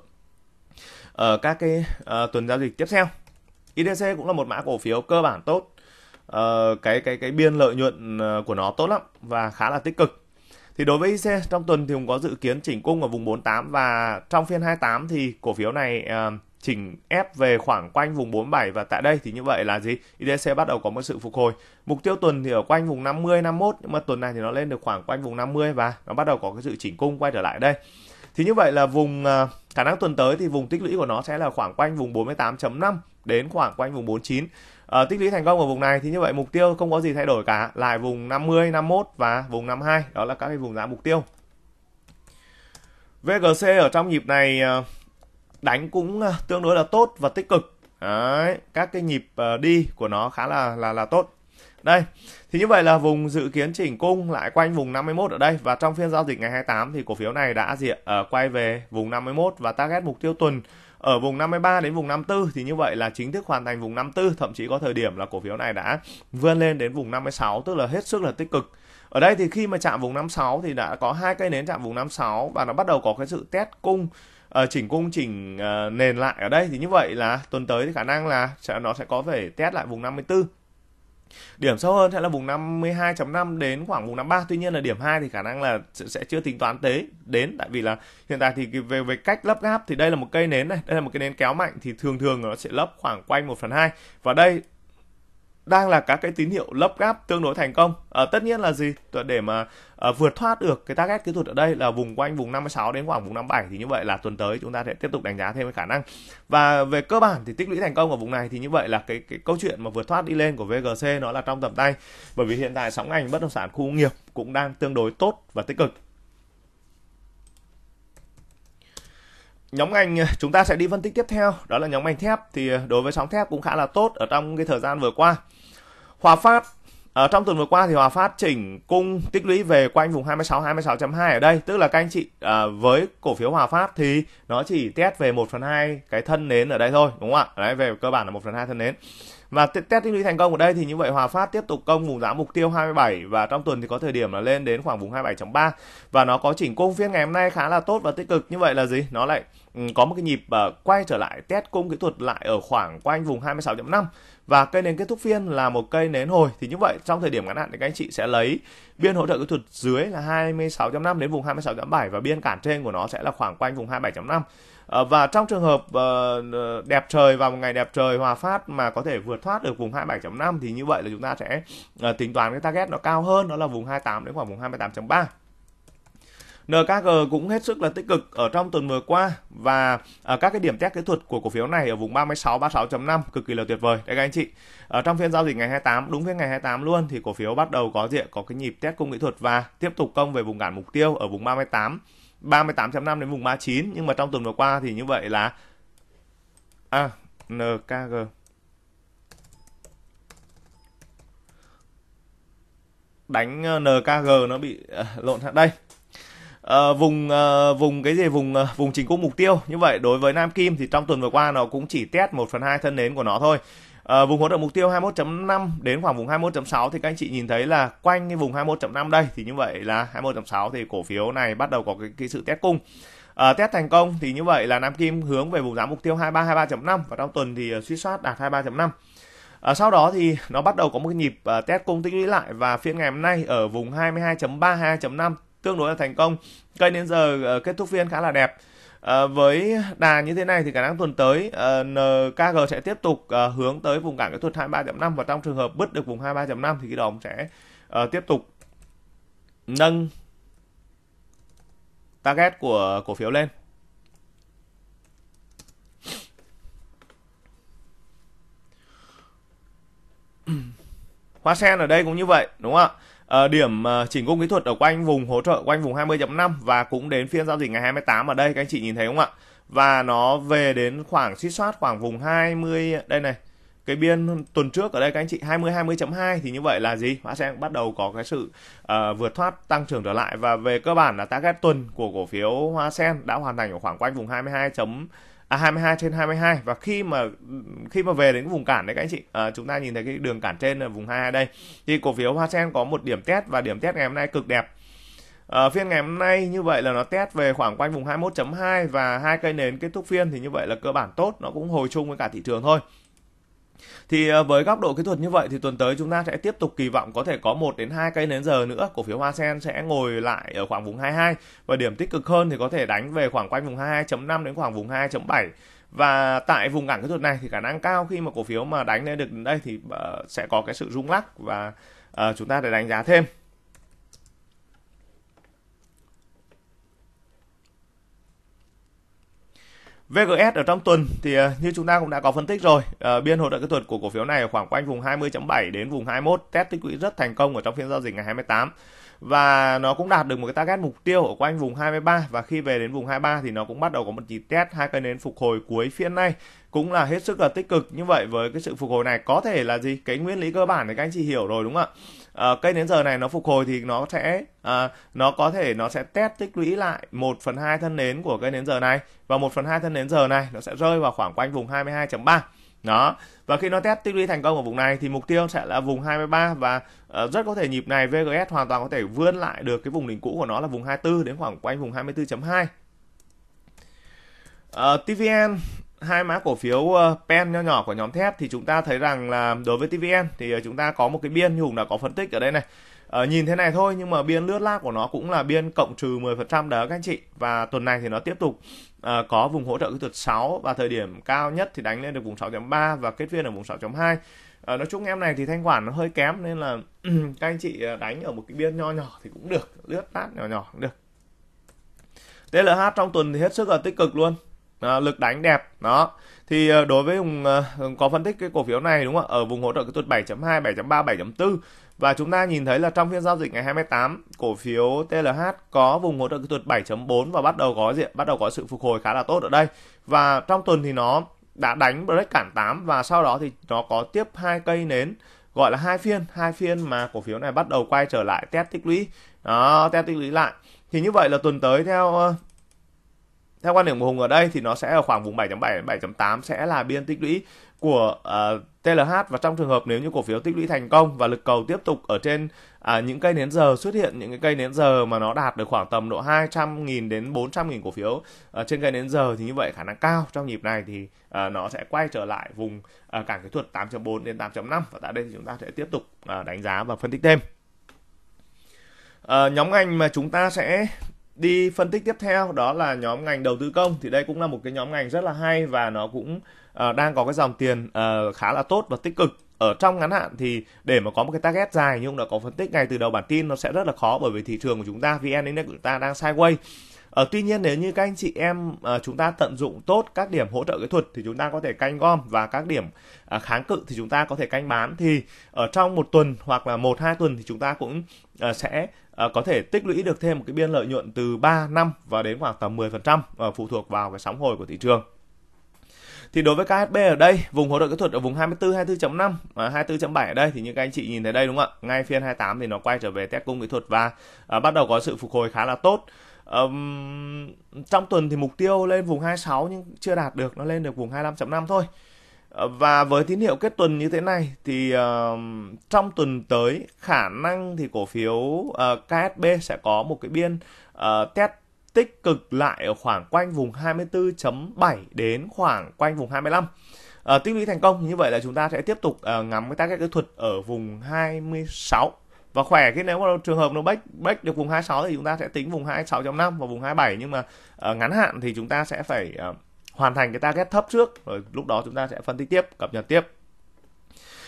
ở các cái uh, tuần giao dịch tiếp theo. IDC cũng là một mã cổ phiếu cơ bản tốt. Uh, cái cái cái biên lợi nhuận của nó tốt lắm và khá là tích cực thì đối với IC e trong tuần thì cũng có dự kiến chỉnh cung ở vùng 48 và trong phiên 28 thì cổ phiếu này uh, chỉnh ép về khoảng quanh vùng 47 và tại đây thì như vậy là gì? IDC e bắt đầu có một sự phục hồi. Mục tiêu tuần thì ở quanh vùng 50 51 nhưng mà tuần này thì nó lên được khoảng quanh vùng 50 và nó bắt đầu có cái sự chỉnh cung quay trở lại đây. Thì như vậy là vùng ờ, khả năng tuần tới thì vùng tích lũy của nó sẽ là khoảng quanh vùng 48.5 đến khoảng quanh vùng 49 uh, tích lũy thành công ở vùng này thì như vậy mục tiêu không có gì thay đổi cả lại vùng 50 51 và vùng 52 đó là các cái vùng giá mục tiêu VGC ở trong nhịp này ờ, đánh cũng ờ, tương đối là tốt và tích cực Đấy, các cái nhịp đi của nó khá là là là tốt đây thì như vậy là vùng dự kiến chỉnh cung lại quanh vùng 51 ở đây và trong phiên giao dịch ngày 28 thì cổ phiếu này đã diện uh, quay về vùng 51 và target mục tiêu tuần ở vùng 53 đến vùng 54 thì như vậy là chính thức hoàn thành vùng 54 thậm chí có thời điểm là cổ phiếu này đã vươn lên đến vùng 56 tức là hết sức là tích cực ở đây thì khi mà chạm vùng 56 thì đã có hai cây nến chạm vùng 56 và nó bắt đầu có cái sự test cung uh, chỉnh cung chỉnh uh, nền lại ở đây thì như vậy là tuần tới thì khả năng là sẽ, nó sẽ có thể test lại vùng 54 điểm sâu hơn sẽ là vùng 52.5 đến khoảng vùng 53 tuy nhiên là điểm 2 thì khả năng là sẽ chưa tính toán tế đến tại vì là hiện tại thì về về cách lắp gáp thì đây là một cây nến này đây là một cái nến kéo mạnh thì thường thường nó sẽ lấp khoảng quanh 1 phần 2 và đây đang là các cái tín hiệu lấp gáp tương đối thành công. À, tất nhiên là gì? Để mà à, vượt thoát được cái target kỹ thuật ở đây là vùng quanh vùng 56 đến khoảng vùng 57 thì như vậy là tuần tới chúng ta sẽ tiếp tục đánh giá thêm cái khả năng. Và về cơ bản thì tích lũy thành công ở vùng này thì như vậy là cái cái câu chuyện mà vượt thoát đi lên của VGC nó là trong tầm tay. Bởi vì hiện tại sóng ngành bất động sản khu công nghiệp cũng đang tương đối tốt và tích cực nhóm ngành ờ, chúng ta sẽ đi phân tích tiếp theo đó là nhóm ngành thép thì ờ, đối với sóng thép cũng khá là tốt ở trong cái thời gian vừa qua Hòa Phát ở ờ, trong tuần vừa qua thì Hòa Phát chỉnh cung tích lũy về quanh vùng 26 26.2 ở đây tức là các anh chị à, với cổ phiếu Hòa Phát thì nó chỉ test về 1 phần 2 cái thân nến ở đây thôi đúng không ạ đấy về cơ bản là 1 phần 2 thân nến và test tích lũy thành công ở đây thì như vậy Hòa Phát tiếp tục công vùng giá mục tiêu 27 và trong tuần thì có thời điểm là lên đến khoảng vùng 27.3 và nó có chỉnh cung phiên ngày hôm nay khá là tốt và tích cực như vậy là gì nó lại ừ, có một cái nhịp ờ, quay trở lại test cung kỹ thuật lại ở khoảng quanh vùng 26.5 và cây nến kết thúc phiên là một cây nến hồi thì như vậy trong thời điểm ngắn hạn thì các anh chị sẽ lấy biên hỗ trợ kỹ thuật dưới là 26.5 đến vùng 26.7 và biên cản trên của nó sẽ là khoảng quanh vùng 27.5 ờ, và trong trường hợp ờ, đẹp trời vào một ngày đẹp trời hòa phát mà có thể vượt thoát được vùng 27.5 thì như vậy là chúng ta sẽ ờ, tính toán cái target nó cao hơn đó là vùng 28 đến khoảng vùng 28.3 NKG cũng hết sức là tích cực ở trong tuần vừa qua và à, các cái điểm test kỹ thuật của cổ phiếu này ở vùng 36 36.5 cực kỳ là tuyệt vời đấy các anh chị. Ở trong phiên giao dịch ngày 28 đúng phiên ngày 28 luôn thì cổ phiếu bắt đầu có diện có cái nhịp test cung kỹ thuật và tiếp tục công về vùng cản mục tiêu ở vùng 38 38.5 đến vùng 39 nhưng mà trong tuần vừa qua thì như vậy là à NKG đánh ờ, NKG nó bị à, lộn đây Ờ, vùng uh, vùng cái gì vùng uh, vùng chính cung mục tiêu như vậy đối với Nam Kim thì trong tuần vừa qua nó cũng chỉ test 1 phần hai thân nến của nó thôi À, vùng hỗ trợ mục tiêu 21.5 đến khoảng vùng 21.6 thì các anh chị nhìn thấy là quanh cái vùng 21.5 đây thì như vậy là 21.6 thì cổ phiếu này bắt đầu có cái, cái sự test cung à, test thành công thì như vậy là Nam Kim hướng về vùng giá mục tiêu 23 23.5 và trong tuần thì suy soát đạt 23.5 À, sau đó thì nó bắt đầu có một cái nhịp uh, test cung tích lũy lại và phiên ngày hôm nay ở vùng 22.3 2.5 tương đối là thành công cây đến giờ ờ, kết thúc phiên khá là đẹp ờ, với đà như thế này thì khả năng tuần tới ờ, NKG sẽ tiếp tục hướng tới vùng cản kỹ thuật 23.5 và trong trường hợp bứt được vùng 23.5 thì cái đồng sẽ tiếp tục nâng target của cổ phiếu lên. Hoa sen ở đây cũng như vậy đúng không ạ? uh, điểm uh, chỉnh cung kỹ thuật ở quanh vùng hỗ trợ quanh vùng 20.5 và cũng đến phiên giao dịch ngày 28 ở đây các anh chị nhìn thấy không ạ? Và nó về đến khoảng suýt soát khoảng vùng 20 đây này. Cái biên tuần trước ở đây các anh chị 20 20.2 thì như vậy là gì? Mã sẽ bắt đầu có cái sự uh, vượt thoát tăng trưởng trở lại và về cơ bản là target tuần của cổ phiếu Hoa Sen đã hoàn thành ở khoảng quanh vùng 22 à 22 trên 22 và khi mà khi mà về đến vùng cản đấy các anh chị à, chúng ta nhìn thấy cái đường cản trên là vùng 22 đây thì cổ phiếu Hoa Sen có một điểm test và điểm test ngày hôm nay cực đẹp à, phiên ngày hôm nay như vậy là nó test về khoảng quanh vùng 21.2 và hai cây nến kết thúc phiên thì như vậy là cơ bản tốt nó cũng hồi chung với cả thị trường thôi thì ờ, với góc độ kỹ thuật như vậy thì tuần tới chúng ta sẽ tiếp tục kỳ vọng có thể có 1 đến 2 cây nến giờ nữa, cổ phiếu Hoa Sen sẽ ngồi lại ở khoảng vùng 22 và điểm tích cực hơn thì có thể đánh về khoảng quanh vùng 22.5 đến khoảng vùng 22.7 và tại vùng cản kỹ thuật này thì khả năng cao khi mà cổ phiếu mà đánh lên được đến đây thì ờ, sẽ có cái sự rung lắc và ờ, chúng ta để đánh giá thêm VGS ở trong tuần thì ờ, như chúng ta cũng đã có phân tích rồi, ờ, biên hỗ trợ kỹ thuật của cổ phiếu này ở khoảng quanh vùng 20.7 đến vùng 21, test tích lũy rất thành công ở trong phiên giao dịch ngày 28 và nó cũng đạt được một cái target mục tiêu ở quanh vùng 23 và khi về đến vùng 23 thì nó cũng bắt đầu có một nhịp test hai cây nến phục hồi cuối phiên này cũng là hết sức là tích cực như vậy với cái sự phục hồi này có thể là gì cái nguyên lý cơ bản thì các anh chị hiểu rồi đúng không ạ Ờ, cây nến giờ này nó phục hồi thì nó sẽ uh, nó có thể nó sẽ test tích lũy lại 1 phần 2 thân nến của cây nến giờ này và 1 phần 2 thân nến giờ này nó sẽ rơi vào khoảng quanh vùng 22.3 đó và khi nó test tích lũy thành công ở vùng này thì mục tiêu sẽ là vùng 23 và uh, rất có thể nhịp này VGS hoàn toàn có thể vươn lại được cái vùng đỉnh cũ của nó là vùng 24 đến khoảng quanh vùng 24.2 Uh, TVN hai mã cổ phiếu ờ, pen nho nhỏ của nhóm thép thì chúng ta thấy rằng là đối với TVN thì ờ, chúng ta có một cái biên như Hùng đã có phân tích ở đây này. Ờ, nhìn thế này thôi nhưng mà biên lướt lát của nó cũng là biên cộng trừ 10% đó các anh chị và tuần này thì nó tiếp tục uh, có vùng hỗ trợ kỹ thuật 6 và thời điểm cao nhất thì đánh lên được vùng 6.3 và kết phiên ở vùng 6.2 À, nói chung em này thì thanh khoản nó hơi kém nên là các anh chị đánh ở một cái biên nho nhỏ thì cũng được lướt lát nhỏ nhỏ cũng được TLH trong tuần thì hết sức là tích cực luôn đó, ờ, lực đánh đẹp đó thì ờ, đối với vùng ờ, có phân tích cái cổ phiếu này đúng không ạ ở vùng hỗ trợ kỹ thuật 7.2 7.3 7.4 và chúng ta nhìn thấy là trong phiên giao dịch ngày 28 cổ phiếu TLH có vùng hỗ trợ kỹ thuật 7.4 và bắt đầu có diện bắt đầu có sự phục hồi khá là tốt ở đây và trong tuần thì nó đã đánh break cản 8 và sau đó thì nó có tiếp hai cây nến gọi là hai phiên hai phiên mà cổ phiếu này bắt đầu quay trở lại test tích lũy đó test tích lũy lại thì như vậy là tuần tới theo theo quan điểm của Hùng ở đây thì nó sẽ ở khoảng vùng 7.7 7.8 sẽ là biên tích lũy của uh, ờ, TLH và trong trường hợp nếu như cổ phiếu tích lũy thành công và lực cầu tiếp tục ở trên uh, những cây nến giờ xuất hiện những cái cây nến giờ mà nó đạt được khoảng tầm độ 200.000 đến 400.000 cổ phiếu uh, trên cây nến giờ thì như vậy khả năng cao trong nhịp này thì uh, nó sẽ quay trở lại vùng uh, cản kỹ thuật 8.4 đến 8.5 và tại đây thì chúng ta sẽ tiếp tục uh, đánh giá và phân tích thêm. Uh, nhóm ngành mà chúng ta sẽ đi phân tích tiếp theo đó là nhóm ngành đầu tư công thì đây cũng là một cái nhóm ngành rất là hay và nó cũng uh, đang có cái dòng tiền uh, khá là tốt và tích cực ở trong ngắn hạn thì để mà có một cái target dài nhưng đã có phân tích ngay từ đầu bản tin nó sẽ rất là khó bởi vì thị trường của chúng ta vn index của chúng ta đang sideways À, tuy nhiên nếu như các anh chị em à, chúng ta tận dụng tốt các điểm hỗ trợ kỹ thuật thì chúng ta có thể canh gom và các điểm à, kháng cự thì chúng ta có thể canh bán thì ở trong một tuần hoặc là một hai tuần thì chúng ta cũng à, sẽ à, có thể tích lũy được thêm một cái biên lợi nhuận từ 3 năm và đến khoảng tầm 10% à, phụ thuộc vào cái sóng hồi của thị trường thì đối với KHB ở đây vùng hỗ trợ kỹ thuật ở vùng 24 24.5 và 24.7 ở đây thì như các anh chị nhìn thấy đây đúng không ạ ngay phiên 28 thì nó quay trở về test cung kỹ thuật và à, bắt đầu có sự phục hồi khá là tốt um, trong tuần thì mục tiêu lên vùng 26 nhưng chưa đạt được nó lên được vùng 25.5 thôi ờ, và với tín hiệu kết tuần như thế này thì uh, trong tuần tới khả năng thì cổ phiếu uh, ờ, KSB sẽ có một cái biên uh, test tích cực lại ở khoảng quanh vùng 24.7 đến khoảng quanh vùng 25. Uh, tích lũy thành công như vậy là chúng ta sẽ tiếp tục uh, ngắm cái target kỹ thuật ở vùng 26 và khỏe khi nếu mà trường hợp nó break break được vùng 26 thì chúng ta sẽ tính vùng 26.5 và vùng 27 nhưng mà uh, ngắn hạn thì chúng ta sẽ phải uh, hoàn thành cái target thấp trước rồi lúc đó chúng ta sẽ phân tích tiếp cập nhật tiếp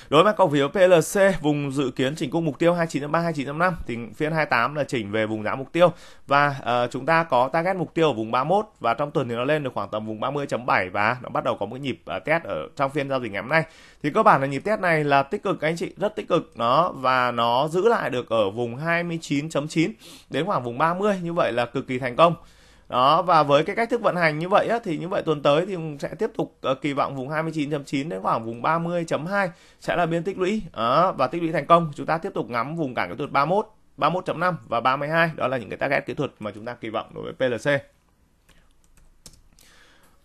Đối mặt cổ phiếu PLC vùng dự kiến chỉnh cung mục tiêu 29.3 29.5 thì phiên 28 là chỉnh về vùng giá mục tiêu và uh, chúng ta có target mục tiêu ở vùng 31 và trong tuần thì nó lên được khoảng tầm vùng 30.7 và nó bắt đầu có một nhịp uh, test ở trong phiên giao dịch ngày hôm nay. Thì cơ bản là nhịp test này là tích cực anh chị, rất tích cực nó và nó giữ lại được ở vùng 29.9 đến khoảng vùng 30 như vậy là cực kỳ thành công đó và với cái cách thức vận hành như vậy á, thì như vậy tuần tới thì sẽ tiếp tục uh, kỳ vọng vùng 29.9 đến khoảng vùng 30.2 sẽ là biên tích lũy đó, và tích lũy thành công chúng ta tiếp tục ngắm vùng cản kỹ thuật 31 31.5 và 32 đó là những cái target kỹ thuật mà chúng ta kỳ vọng đối với PLC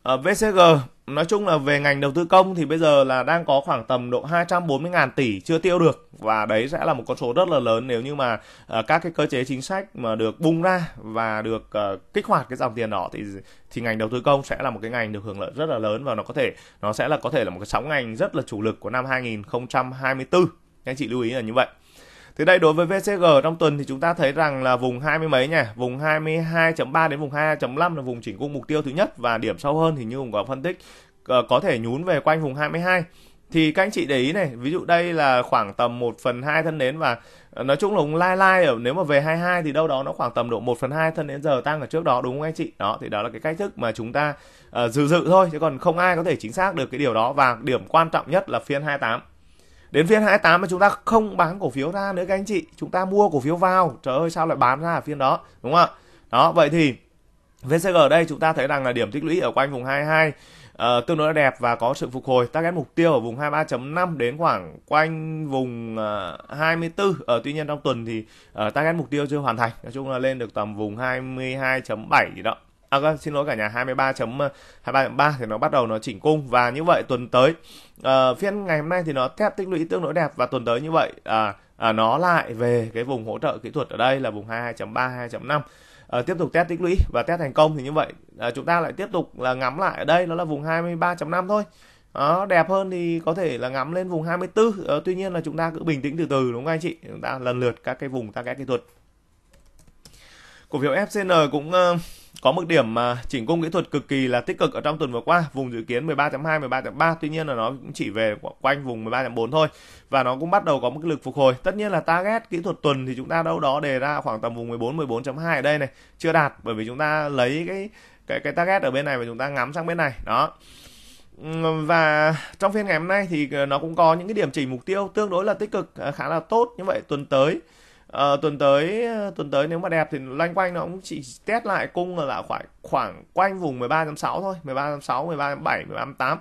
Ờ, VCG nói chung là về ngành đầu tư công thì bây giờ là đang có khoảng tầm độ 240.000 tỷ chưa tiêu được và đấy sẽ là một con số rất là lớn nếu như mà ờ, các cái cơ chế chính sách mà được bung ra và được ờ, kích hoạt cái dòng tiền đó thì thì ngành đầu tư công sẽ là một cái ngành được hưởng lợi rất là lớn và nó có thể nó sẽ là có thể là một cái sóng ngành rất là chủ lực của năm 2024 các anh chị lưu ý là như vậy thì đây đối với VCG trong tuần thì chúng ta thấy rằng là vùng 20 mấy nhỉ, vùng 22.3 đến vùng 22.5 là vùng chỉnh cung mục tiêu thứ nhất và điểm sâu hơn thì như cũng có phân tích ờ, có thể nhún về quanh vùng 22 thì các anh chị để ý này ví dụ đây là khoảng tầm 1 phần 2 thân nến và ờ, nói chung là lai lai ở nếu mà về 22 thì đâu đó nó khoảng tầm độ 1 phần 2 thân đến giờ tăng ở trước đó đúng không anh chị đó thì đó là cái cách thức mà chúng ta uh, dự dự thôi chứ còn không ai có thể chính xác được cái điều đó và điểm quan trọng nhất là phiên 28 đến phiên 28 mà chúng ta không bán cổ phiếu ra nữa các anh chị chúng ta mua cổ phiếu vào trời ơi sao lại bán ra ở phiên đó đúng không ạ đó vậy thì VCG ở đây chúng ta thấy rằng là điểm tích lũy ở quanh vùng 22 uh, ờ, tương đối đẹp và có sự phục hồi target mục tiêu ở vùng 23.5 đến khoảng quanh vùng uh, 24 uh, tuy nhiên trong tuần thì uh, target mục tiêu chưa hoàn thành nói chung là lên được tầm vùng 22.7 gì đó à, vâng, xin lỗi cả nhà 23.23.3 ờ, thì nó bắt đầu nó chỉnh cung và như vậy tuần tới uh, phiên ngày hôm nay thì nó thép tích lũy tương đối đẹp và tuần tới như vậy uh, uh, nó lại về cái vùng hỗ trợ kỹ thuật ở đây là vùng 22.3 2.5 Uh, tiếp tục test tích lũy và test thành công thì như vậy uh, chúng ta lại tiếp tục là ngắm lại ở đây nó là vùng 23.5 thôi đó, đẹp hơn thì có thể là ngắm lên vùng 24 ờ, tuy nhiên là chúng ta cứ bình tĩnh từ từ đúng không anh chị chúng ta lần lượt các cái vùng target kỹ thuật cổ phiếu FCN cũng uh, có mức điểm chỉnh cung kỹ thuật cực kỳ là tích cực ở trong tuần vừa qua vùng dự kiến 13.2 13.3 tuy nhiên là nó cũng chỉ về quanh vùng 13.4 thôi và nó cũng bắt đầu có một lực phục hồi tất nhiên là target kỹ thuật tuần thì chúng ta đâu đó đề ra khoảng tầm vùng 14 14.2 ở đây này chưa đạt bởi vì chúng ta lấy cái cái cái target ở bên này và chúng ta ngắm sang bên này đó và trong phiên ngày hôm nay thì ờ, nó cũng có những cái điểm chỉnh mục tiêu tương đối là tích cực ờ, khá là tốt như vậy tuần tới à, tuần tới ờ, tuần tới nếu mà đẹp thì loanh quanh nó cũng chỉ test lại cung là khoảng khoảng quanh vùng 13.6 thôi 13.6 13.7 13.8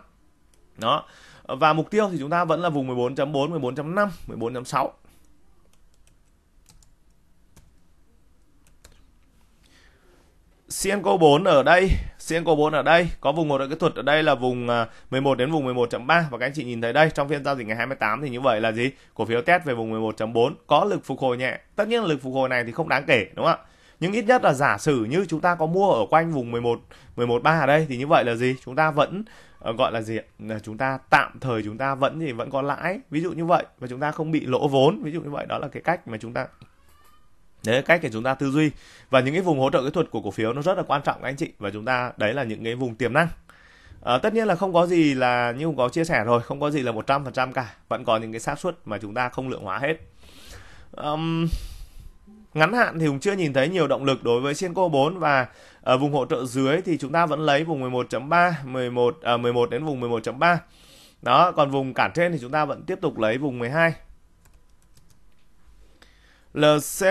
đó và mục tiêu thì chúng ta vẫn là vùng 14.4 14.5 14.6 Cienco 4 ở đây Diễn có 4 ở đây, có vùng một ở kỹ thuật ở đây là vùng 11 à, đến vùng 11.3 và các anh chị nhìn thấy đây trong phiên giao dịch ngày 28 thì như vậy là gì? Cổ phiếu test về vùng 11.4 có lực phục hồi nhẹ. Tất nhiên lực phục hồi này thì không đáng kể đúng không ạ? nhưng ít nhất là giả sử như chúng ta có mua ở quanh vùng 11 11 3 ở đây thì như vậy là gì chúng ta vẫn ờ, gọi là gì là chúng ta tạm thời chúng ta vẫn thì vẫn có lãi ví dụ như vậy và chúng ta không bị lỗ vốn ví dụ như vậy đó là cái cách mà chúng ta đấy là cách để chúng ta tư duy và những cái vùng hỗ trợ kỹ thuật của cổ phiếu nó rất là quan trọng anh chị và chúng ta đấy là những cái vùng tiềm năng à, tất nhiên là không có gì là như có chia sẻ rồi không có gì là 100% cả vẫn có những cái xác suất mà chúng ta không lượng hóa hết um, ngắn hạn thì cũng chưa nhìn thấy nhiều động lực đối với Senco 4 và ở ờ, vùng hỗ trợ dưới thì chúng ta vẫn lấy vùng 11.3 11 à, 11 đến vùng 11.3 đó còn vùng cản trên thì chúng ta vẫn tiếp tục lấy vùng 12 LCG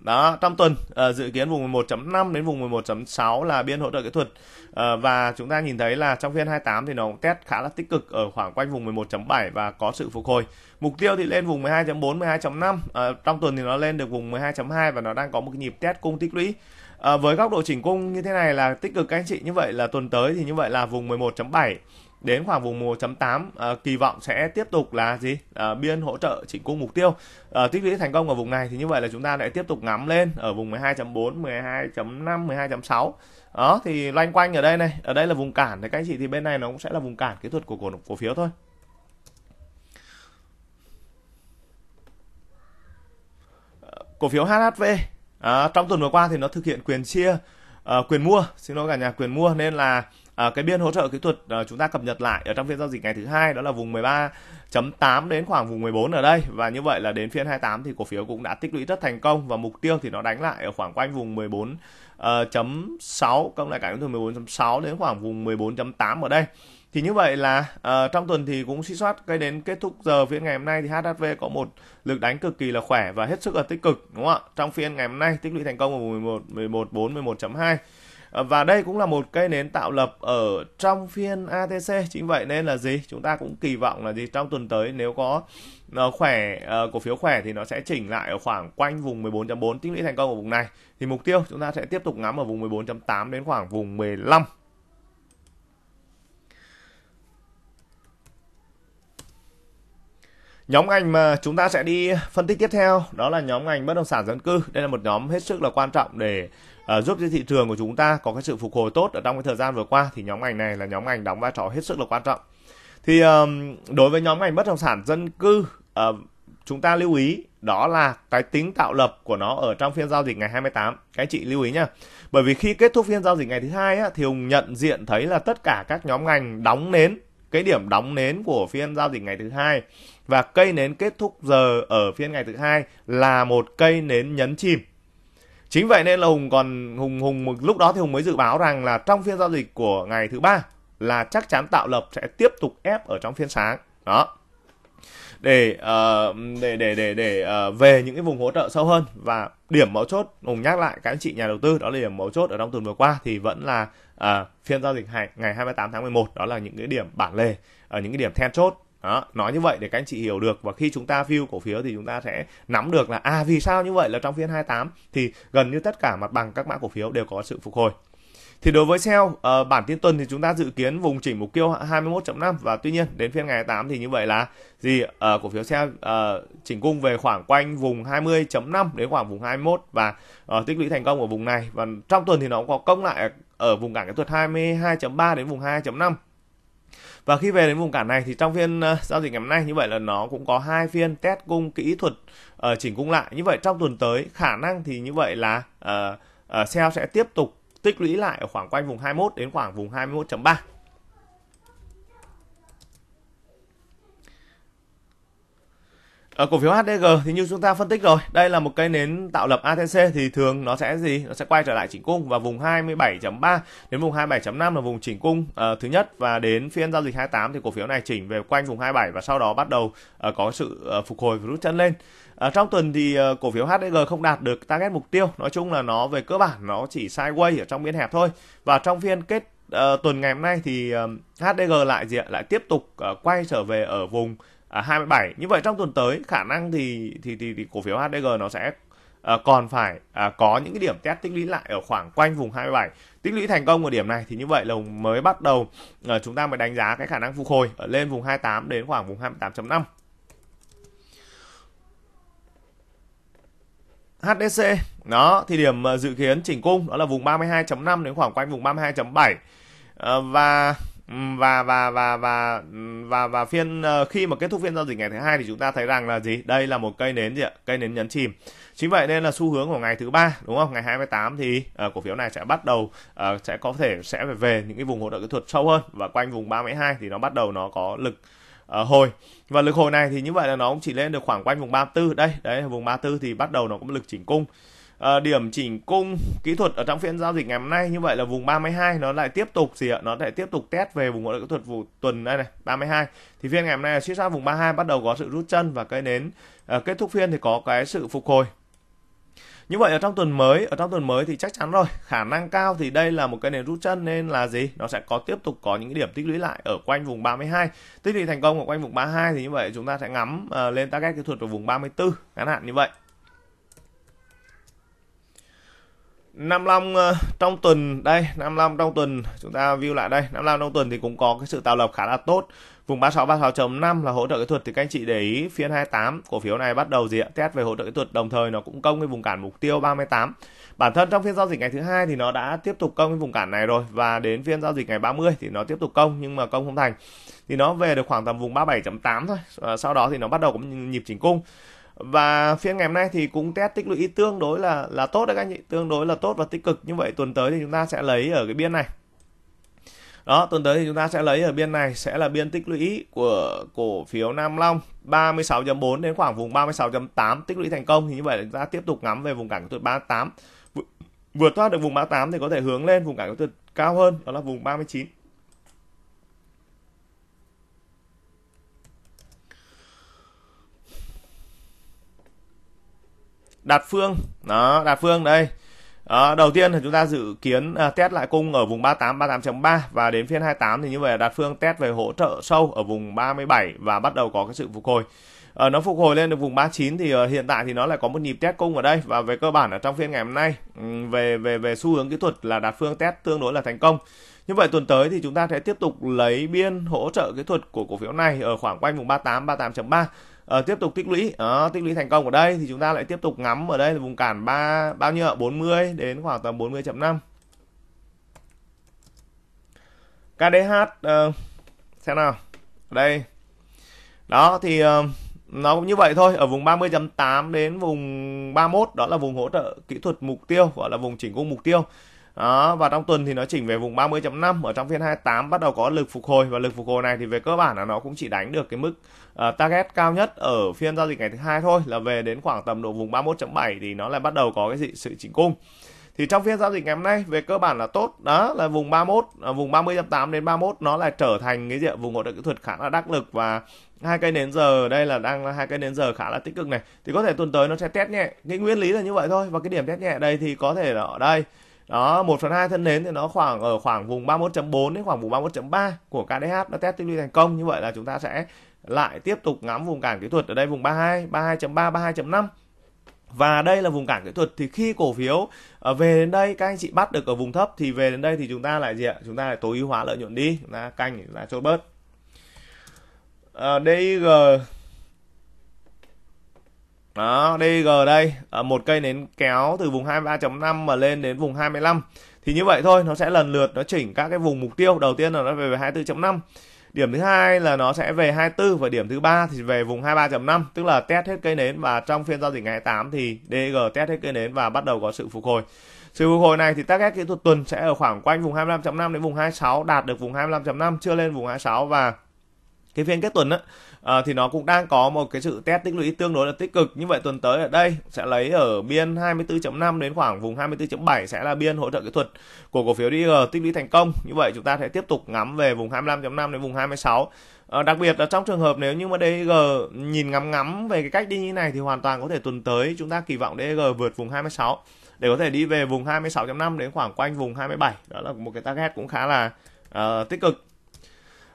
đó trong tuần uh, dự kiến vùng 11.5 đến vùng 11.6 là biên hỗ trợ kỹ thuật uh, và chúng ta nhìn thấy là trong phiên 28 thì nó test khá là tích cực ở khoảng quanh vùng 11.7 và có sự phục hồi mục tiêu thì lên vùng 12.4 12.5 uh, trong tuần thì nó lên được vùng 12.2 và nó đang có một cái nhịp test cung tích lũy À, với góc độ chỉnh cung như thế này là tích cực các anh chị như vậy là tuần tới thì như vậy là vùng 11.7 đến khoảng vùng 1.8 à, kỳ vọng sẽ tiếp tục là gì à, biên hỗ trợ chỉnh cung mục tiêu à, tích lũy thành công ở vùng này thì như vậy là chúng ta lại tiếp tục ngắm lên ở vùng 12.4 12.5 12.6 đó thì loanh quanh ở đây này ở đây là vùng cản thì các anh chị thì bên này nó cũng sẽ là vùng cản kỹ thuật của cổ cổ phiếu thôi cổ phiếu HHV à, trong tuần vừa qua thì nó thực hiện quyền chia uh, quyền mua xin lỗi cả nhà quyền mua nên là À, cái biên hỗ trợ kỹ thuật à, chúng ta cập nhật lại ở trong phiên giao dịch ngày thứ hai đó là vùng 13.8 đến khoảng vùng 14 ở đây và như vậy là đến phiên 28 thì cổ phiếu cũng đã tích lũy rất thành công và mục tiêu thì nó đánh lại ở khoảng quanh vùng 14 uh, ờ, chấm 6 cộng lại cả những từ 14.6 đến khoảng vùng 14.8 ở đây thì như vậy là uh, trong tuần thì cũng suy soát cái đến kết thúc giờ phiên ngày hôm nay thì HHV có một lực đánh cực kỳ là khỏe và hết sức là tích cực đúng không ạ trong phiên ngày hôm nay tích lũy thành công ở vùng 11 11 4 11.2 và đây cũng là một cây nến tạo lập ở trong phiên ATC chính vậy nên là gì chúng ta cũng kỳ vọng là gì trong tuần tới nếu có ờ, khỏe ờ, cổ phiếu khỏe thì nó sẽ chỉnh lại ở khoảng quanh vùng 14.4 tích lũy thành công ở vùng này thì mục tiêu chúng ta sẽ tiếp tục ngắm ở vùng 14.8 đến khoảng vùng 15 Nhóm ngành mà chúng ta sẽ đi phân tích tiếp theo đó là nhóm ngành bất động sản dân cư. Đây là một nhóm hết sức là quan trọng để Ờ, giúp cho thị trường của chúng ta có cái sự phục hồi tốt ở trong cái thời gian vừa qua thì nhóm ngành này là nhóm ngành đóng vai trò hết sức là quan trọng thì đối với nhóm ngành bất động sản dân cư ờ, chúng ta lưu ý đó là cái tính tạo lập của nó ở trong phiên giao dịch ngày 28. Các chị lưu ý nhá. Bởi vì khi kết thúc phiên giao dịch ngày thứ hai á, thì Hùng nhận diện thấy là tất cả các nhóm ngành đóng nến cái điểm đóng nến của phiên giao dịch ngày thứ hai và cây nến kết thúc giờ ở phiên ngày thứ hai là một cây nến nhấn chìm Chính vậy nên là Hùng còn Hùng Hùng một lúc đó thì Hùng mới dự báo rằng là trong phiên giao dịch của ngày thứ ba là chắc chắn tạo lập sẽ tiếp tục ép ở trong phiên sáng. Đó. Để uh, để để để để uh, về những cái vùng hỗ trợ sâu hơn và điểm mấu chốt Hùng nhắc lại các anh chị nhà đầu tư đó là điểm mấu chốt ở trong tuần vừa qua thì vẫn là uh, phiên giao dịch ngày 28 tháng 11 đó là những cái điểm bản lề ở những cái điểm then chốt đó nói như vậy để các anh chị hiểu được và khi chúng ta view cổ phiếu thì chúng ta sẽ nắm được là à vì sao như vậy là trong phiên 28 thì gần như tất cả mặt bằng các mã cổ phiếu đều có sự phục hồi thì đối với sell uh, bản tin tuần thì chúng ta dự kiến vùng chỉnh mục tiêu 21.5 và tuy nhiên đến phiên ngày 8 thì như vậy là gì uh, cổ phiếu sell uh, chỉnh cung về khoảng quanh vùng 20.5 đến khoảng vùng 21 và uh, tích lũy thành công ở vùng này và trong tuần thì nó có công lại ở vùng cả cái thuật 22.3 đến vùng 2.5 và khi về đến vùng cản này thì trong phiên ờ, giao dịch ngày hôm nay như vậy là nó cũng có hai phiên test cung kỹ thuật uh, chỉnh cung lại như vậy trong tuần tới khả năng thì như vậy là uh, ờ, uh, sell sẽ tiếp tục tích lũy lại ở khoảng quanh vùng 21 đến khoảng vùng 21.3 ở ờ, cổ phiếu HDG thì như chúng ta phân tích rồi, đây là một cây nến tạo lập ATC thì thường nó sẽ gì? Nó sẽ quay trở lại chỉnh cung và vùng 27.3 đến vùng 27.5 là vùng chỉnh cung uh, thứ nhất và đến phiên giao dịch 28 thì cổ phiếu này chỉnh về quanh vùng 27 và sau đó bắt đầu uh, có sự uh, phục hồi và rút chân lên. À, trong tuần thì uh, cổ phiếu HDG không đạt được target mục tiêu, nói chung là nó về cơ bản nó chỉ sideways ở trong biên hẹp thôi. Và trong phiên kết uh, tuần ngày hôm nay thì uh, HDG lại gì lại tiếp tục uh, quay trở về ở vùng à, 27. Như vậy trong tuần tới khả năng thì thì thì, thì cổ phiếu HDG nó sẽ à, còn phải à, có những cái điểm test tích lũy lại ở khoảng quanh vùng 27. Tích lũy thành công ở điểm này thì như vậy là mới bắt đầu à, chúng ta mới đánh giá cái khả năng phục hồi ở lên vùng 28 đến khoảng vùng 28.5. HDC đó thì điểm dự kiến chỉnh cung đó là vùng 32.5 đến khoảng quanh vùng 32.7 à, và Ừ, và và và và và và phiên ờ, khi mà kết thúc phiên giao dịch ngày thứ hai thì chúng ta thấy rằng là gì đây là một cây nến gì ạ cây nến nhấn chìm chính vậy nên là xu hướng của ngày thứ ba đúng không ngày 28 thì uh, cổ phiếu này sẽ bắt đầu uh, sẽ có thể sẽ phải về những cái vùng hỗ trợ kỹ thuật sâu hơn và quanh vùng 32 thì nó bắt đầu nó có lực uh, hồi và lực hồi này thì như vậy là nó cũng chỉ lên được khoảng quanh vùng 34 đây đấy vùng 34 thì bắt đầu nó cũng lực chỉnh cung Ờ, điểm chỉnh cung kỹ thuật ở trong phiên giao dịch ngày hôm nay như vậy là vùng 32 nó lại tiếp tục gì ạ nó lại tiếp tục test về vùng kỹ thuật vụ tuần đây này 32 thì phiên ngày hôm nay suy ra vùng 32 bắt đầu có sự rút chân và cái nến à, kết thúc phiên thì có cái sự phục hồi như vậy ở trong tuần mới ở trong tuần mới thì chắc chắn rồi khả năng cao thì đây là một cái nền rút chân nên là gì nó sẽ có tiếp tục có những điểm tích lũy lại ở quanh vùng 32 tích lũy thành công ở quanh vùng 32 thì như vậy chúng ta sẽ ngắm uh, lên target kỹ thuật ở vùng 34 ngắn hạn như vậy Nam Long ờ, trong tuần đây, Nam Long trong tuần chúng ta view lại đây, Nam Long trong tuần thì cũng có cái sự tạo lập khá là tốt. Vùng 36 36.5 là hỗ trợ kỹ thuật thì các anh chị để ý phiên 28 cổ phiếu này bắt đầu gì ạ? Test về hỗ trợ kỹ thuật đồng thời nó cũng công cái vùng cản mục tiêu 38. Bản thân trong phiên giao dịch ngày thứ hai thì nó đã tiếp tục công cái vùng cản này rồi và đến phiên giao dịch ngày 30 thì nó tiếp tục công nhưng mà công không thành. Thì nó về được khoảng tầm vùng 37.8 thôi. Ờ, sau đó thì nó bắt đầu cũng nhịp chỉnh cung và phiên ngày hôm nay thì cũng test tích lũy tương đối là là tốt đấy các anh chị tương đối là tốt và tích cực như vậy tuần tới thì chúng ta sẽ lấy ở cái biên này đó tuần tới thì chúng ta sẽ lấy ở biên này sẽ là biên tích lũy của cổ phiếu Nam Long 36.4 đến khoảng vùng 36.8 tích lũy thành công thì như vậy là chúng ta tiếp tục ngắm về vùng cản của 38 vượt thoát được vùng 38 thì có thể hướng lên vùng cản của cao hơn đó là vùng 39 đạt phương đó đạt phương đây đó, đầu tiên thì chúng ta dự kiến uh, test lại cung ở vùng 38 38.3 và đến phiên 28 thì như vậy là đạt phương test về hỗ trợ sâu ở vùng 37 và bắt đầu có cái sự phục hồi À, nó phục hồi lên được vùng 39 thì uh, hiện tại thì nó lại có một nhịp test cung ở đây và về cơ bản ở trong phiên ngày hôm nay ừ, về về về xu hướng kỹ thuật là đạt phương test tương đối là thành công như vậy tuần tới thì chúng ta sẽ tiếp tục lấy biên hỗ trợ kỹ thuật của cổ phiếu này ở khoảng quanh vùng 38 38.3 à, tiếp tục tích lũy à, tích lũy thành công ở đây thì chúng ta lại tiếp tục ngắm ở đây là vùng cản ba bao nhiêu 40 đến khoảng tầm 40.5 KDH uh, xem nào đây đó thì uh, nó cũng như vậy thôi ở vùng 30.8 đến vùng 31 đó là vùng hỗ trợ kỹ thuật mục tiêu gọi là vùng chỉnh cung mục tiêu đó và trong tuần thì nó chỉnh về vùng 30.5 ở trong phiên 28 bắt đầu có lực phục hồi và lực phục hồi này thì về cơ bản là nó cũng chỉ đánh được cái mức uh, target cao nhất ở phiên giao dịch ngày thứ hai thôi là về đến khoảng tầm độ vùng 31.7 thì nó lại bắt đầu có cái gì sự chỉnh cung thì trong phiên giao dịch ngày hôm nay về cơ bản là tốt đó là vùng 31 à, ờ, vùng 30.8 đến 31 nó là trở thành cái gì vùng hỗ trợ kỹ thuật khá là đắc lực và hai cây nến giờ đây là đang hai cây nến giờ khá là tích cực này thì có thể tuần tới nó sẽ test nhẹ cái nguyên lý là như vậy thôi và cái điểm test nhẹ đây thì có thể là ở đây đó 1 phần 2 thân nến thì nó khoảng ở khoảng vùng 31.4 đến khoảng vùng 31.3 của KDH nó test tích lũy thành công như vậy là chúng ta sẽ lại tiếp tục ngắm vùng cản kỹ thuật ở đây vùng 32 32.3 32.5 và đây là vùng cản kỹ thuật thì khi cổ phiếu ờ, về đến đây các anh chị bắt được ở vùng thấp thì về đến đây thì chúng ta lại gì ạ chúng ta lại tối ưu hóa lợi nhuận đi chúng ta canh là chốt bớt à, ờ, DIG đó DG đây à, một cây nến kéo từ vùng 23.5 mà lên đến vùng 25 thì như vậy thôi nó sẽ lần lượt nó chỉnh các cái vùng mục tiêu đầu tiên là nó về về 24.5 điểm thứ hai là nó sẽ về 24 và điểm thứ ba thì về vùng 23.5 tức là test hết cây nến và trong phiên giao dịch ngày 8 thì DG test hết cây nến và bắt đầu có sự phục hồi sự phục hồi này thì target kỹ thuật tuần sẽ ở khoảng quanh vùng 25.5 đến vùng 26 đạt được vùng 25.5 chưa lên vùng 26 và cái phiên kết tuần đó à, thì nó cũng đang có một cái sự test tích lũy tương đối là tích cực như vậy tuần tới ở đây sẽ lấy ở biên 24.5 đến khoảng vùng 24.7 sẽ là biên hỗ trợ kỹ thuật của cổ phiếu DG tích lũy thành công như vậy chúng ta sẽ tiếp tục ngắm về vùng 25.5 đến vùng 26 À, ờ, đặc biệt là trong trường hợp nếu như mà DG nhìn ngắm ngắm về cái cách đi như này thì hoàn toàn có thể tuần tới chúng ta kỳ vọng DG vượt vùng 26 để có thể đi về vùng 26.5 đến khoảng quanh vùng 27 đó là một cái target cũng khá là uh, tích cực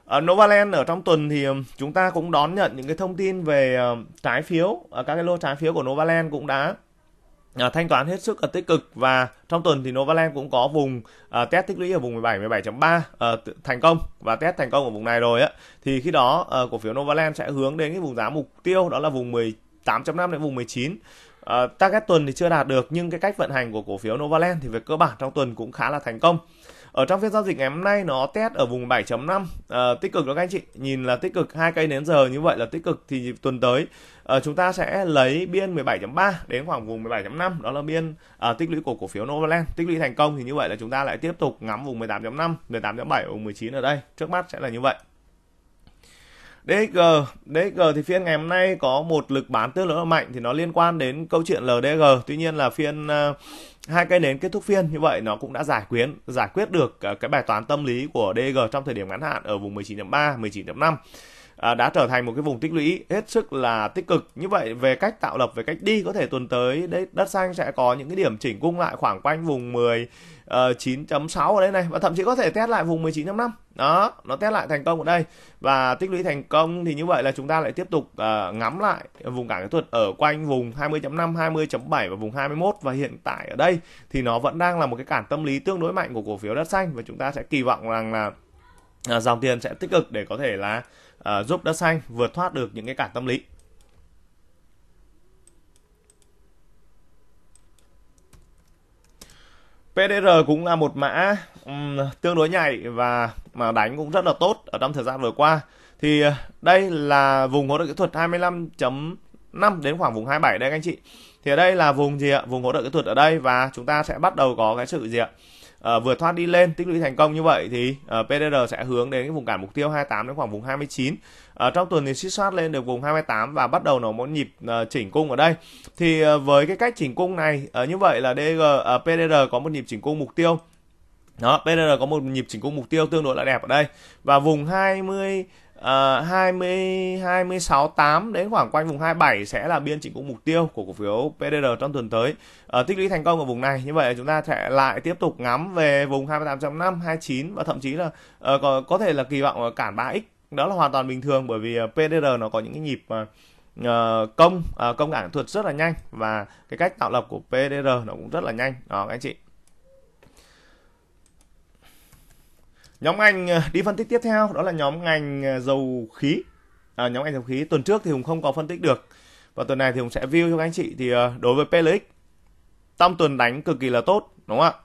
ở ờ, Novaland ở trong tuần thì ờ, chúng ta cũng đón nhận những cái thông tin về ờ, trái phiếu, các cái lô trái phiếu của Novaland cũng đã thanh toán hết sức là tích cực và trong tuần thì Novaland cũng có vùng test tích lũy ở vùng 17 17.3 à, thành công và test thành công ở vùng này rồi á thì khi đó cổ phiếu Novaland sẽ hướng đến cái vùng giá mục tiêu đó là vùng 18.5 đến vùng 19 à, target tuần thì chưa đạt được nhưng cái cách vận hành của cổ phiếu Novaland thì về cơ bản trong tuần cũng khá là thành công ở trong phiên giao dịch ngày hôm nay nó test ở vùng 7.5 à, ờ, tích cực đó các anh chị nhìn là tích cực hai cây đến giờ như vậy là tích cực thì tuần tới à, chúng ta sẽ lấy biên 17.3 đến khoảng vùng 17.5 đó là biên à, tích lũy của cổ phiếu Novaland tích lũy thành công thì như vậy là chúng ta lại tiếp tục ngắm vùng 18.5 18.7 vùng 19 ở đây trước mắt sẽ là như vậy DG, DG thì phiên ngày hôm nay có một lực bán tương đối là mạnh thì nó liên quan đến câu chuyện LDG. Tuy nhiên là phiên uh, hai cây nến kết thúc phiên như vậy nó cũng đã giải quyết giải quyết được ờ, cái bài toán tâm lý của DG trong thời điểm ngắn hạn ở vùng 19.3, 19.5 À, đã trở thành một cái vùng tích lũy hết sức là tích cực như vậy về cách tạo lập về cách đi có thể tuần tới đấy đất xanh sẽ có những cái điểm chỉnh cung lại khoảng quanh vùng 10 Ờ, uh, 9.6 ở đây này và thậm chí có thể test lại vùng 19.5 đó nó test lại thành công ở đây và tích lũy thành công thì như vậy là chúng ta lại tiếp tục uh, ngắm lại vùng cản kỹ thuật ở quanh vùng 20.5 20.7 và vùng 21 và hiện tại ở đây thì nó vẫn đang là một cái cản tâm lý tương đối mạnh của cổ phiếu đất xanh và chúng ta sẽ kỳ vọng rằng là uh, dòng tiền sẽ tích cực để có thể là uh, giúp đất xanh vượt thoát được những cái cản tâm lý PDR cũng là một mã um, tương đối nhạy và mà đánh cũng rất là tốt ở trong thời gian vừa qua. Thì ờ, đây là vùng hỗ trợ kỹ thuật 25.5 đến khoảng vùng 27 đây các anh chị. Thì ở đây là vùng gì ạ? Vùng hỗ trợ kỹ thuật ở đây và chúng ta sẽ bắt đầu có cái sự gì ạ? Ờ, vừa thoát đi lên tích lũy thành công như vậy thì uh, ờ, PDR sẽ hướng đến cái vùng cản mục tiêu 28 đến khoảng vùng 29 uh, ờ, trong tuần thì suýt soát lên được vùng 28 và bắt đầu nó một nhịp uh, chỉnh cung ở đây thì uh, với cái cách chỉnh cung này uh, như vậy là DG uh, PDR có một nhịp chỉnh cung mục tiêu đó, PDR có một nhịp chỉnh cung mục tiêu tương đối là đẹp ở đây và vùng 20 Uh, 20 26 8 đến khoảng quanh vùng 27 sẽ là biên chỉnh cũng mục tiêu của cổ phiếu PDR trong tuần tới. Uh, tích lũy thành công ở vùng này như vậy chúng ta sẽ lại tiếp tục ngắm về vùng 28.5, 29 và thậm chí là uh, có, có thể là kỳ vọng cản 3x. Đó là hoàn toàn bình thường bởi vì ờ, PDR nó có những cái nhịp mà uh, công uh, công cản thuật rất là nhanh và cái cách tạo lập của PDR nó cũng rất là nhanh đó các anh chị. nhóm ngành ờ, đi phân tích tiếp theo đó là nhóm ngành ờ, dầu khí à, nhóm ngành dầu khí tuần trước thì hùng không có phân tích được và tuần này thì hùng sẽ view cho các anh chị thì ờ, đối với PLX trong tuần đánh cực kỳ là tốt đúng không ạ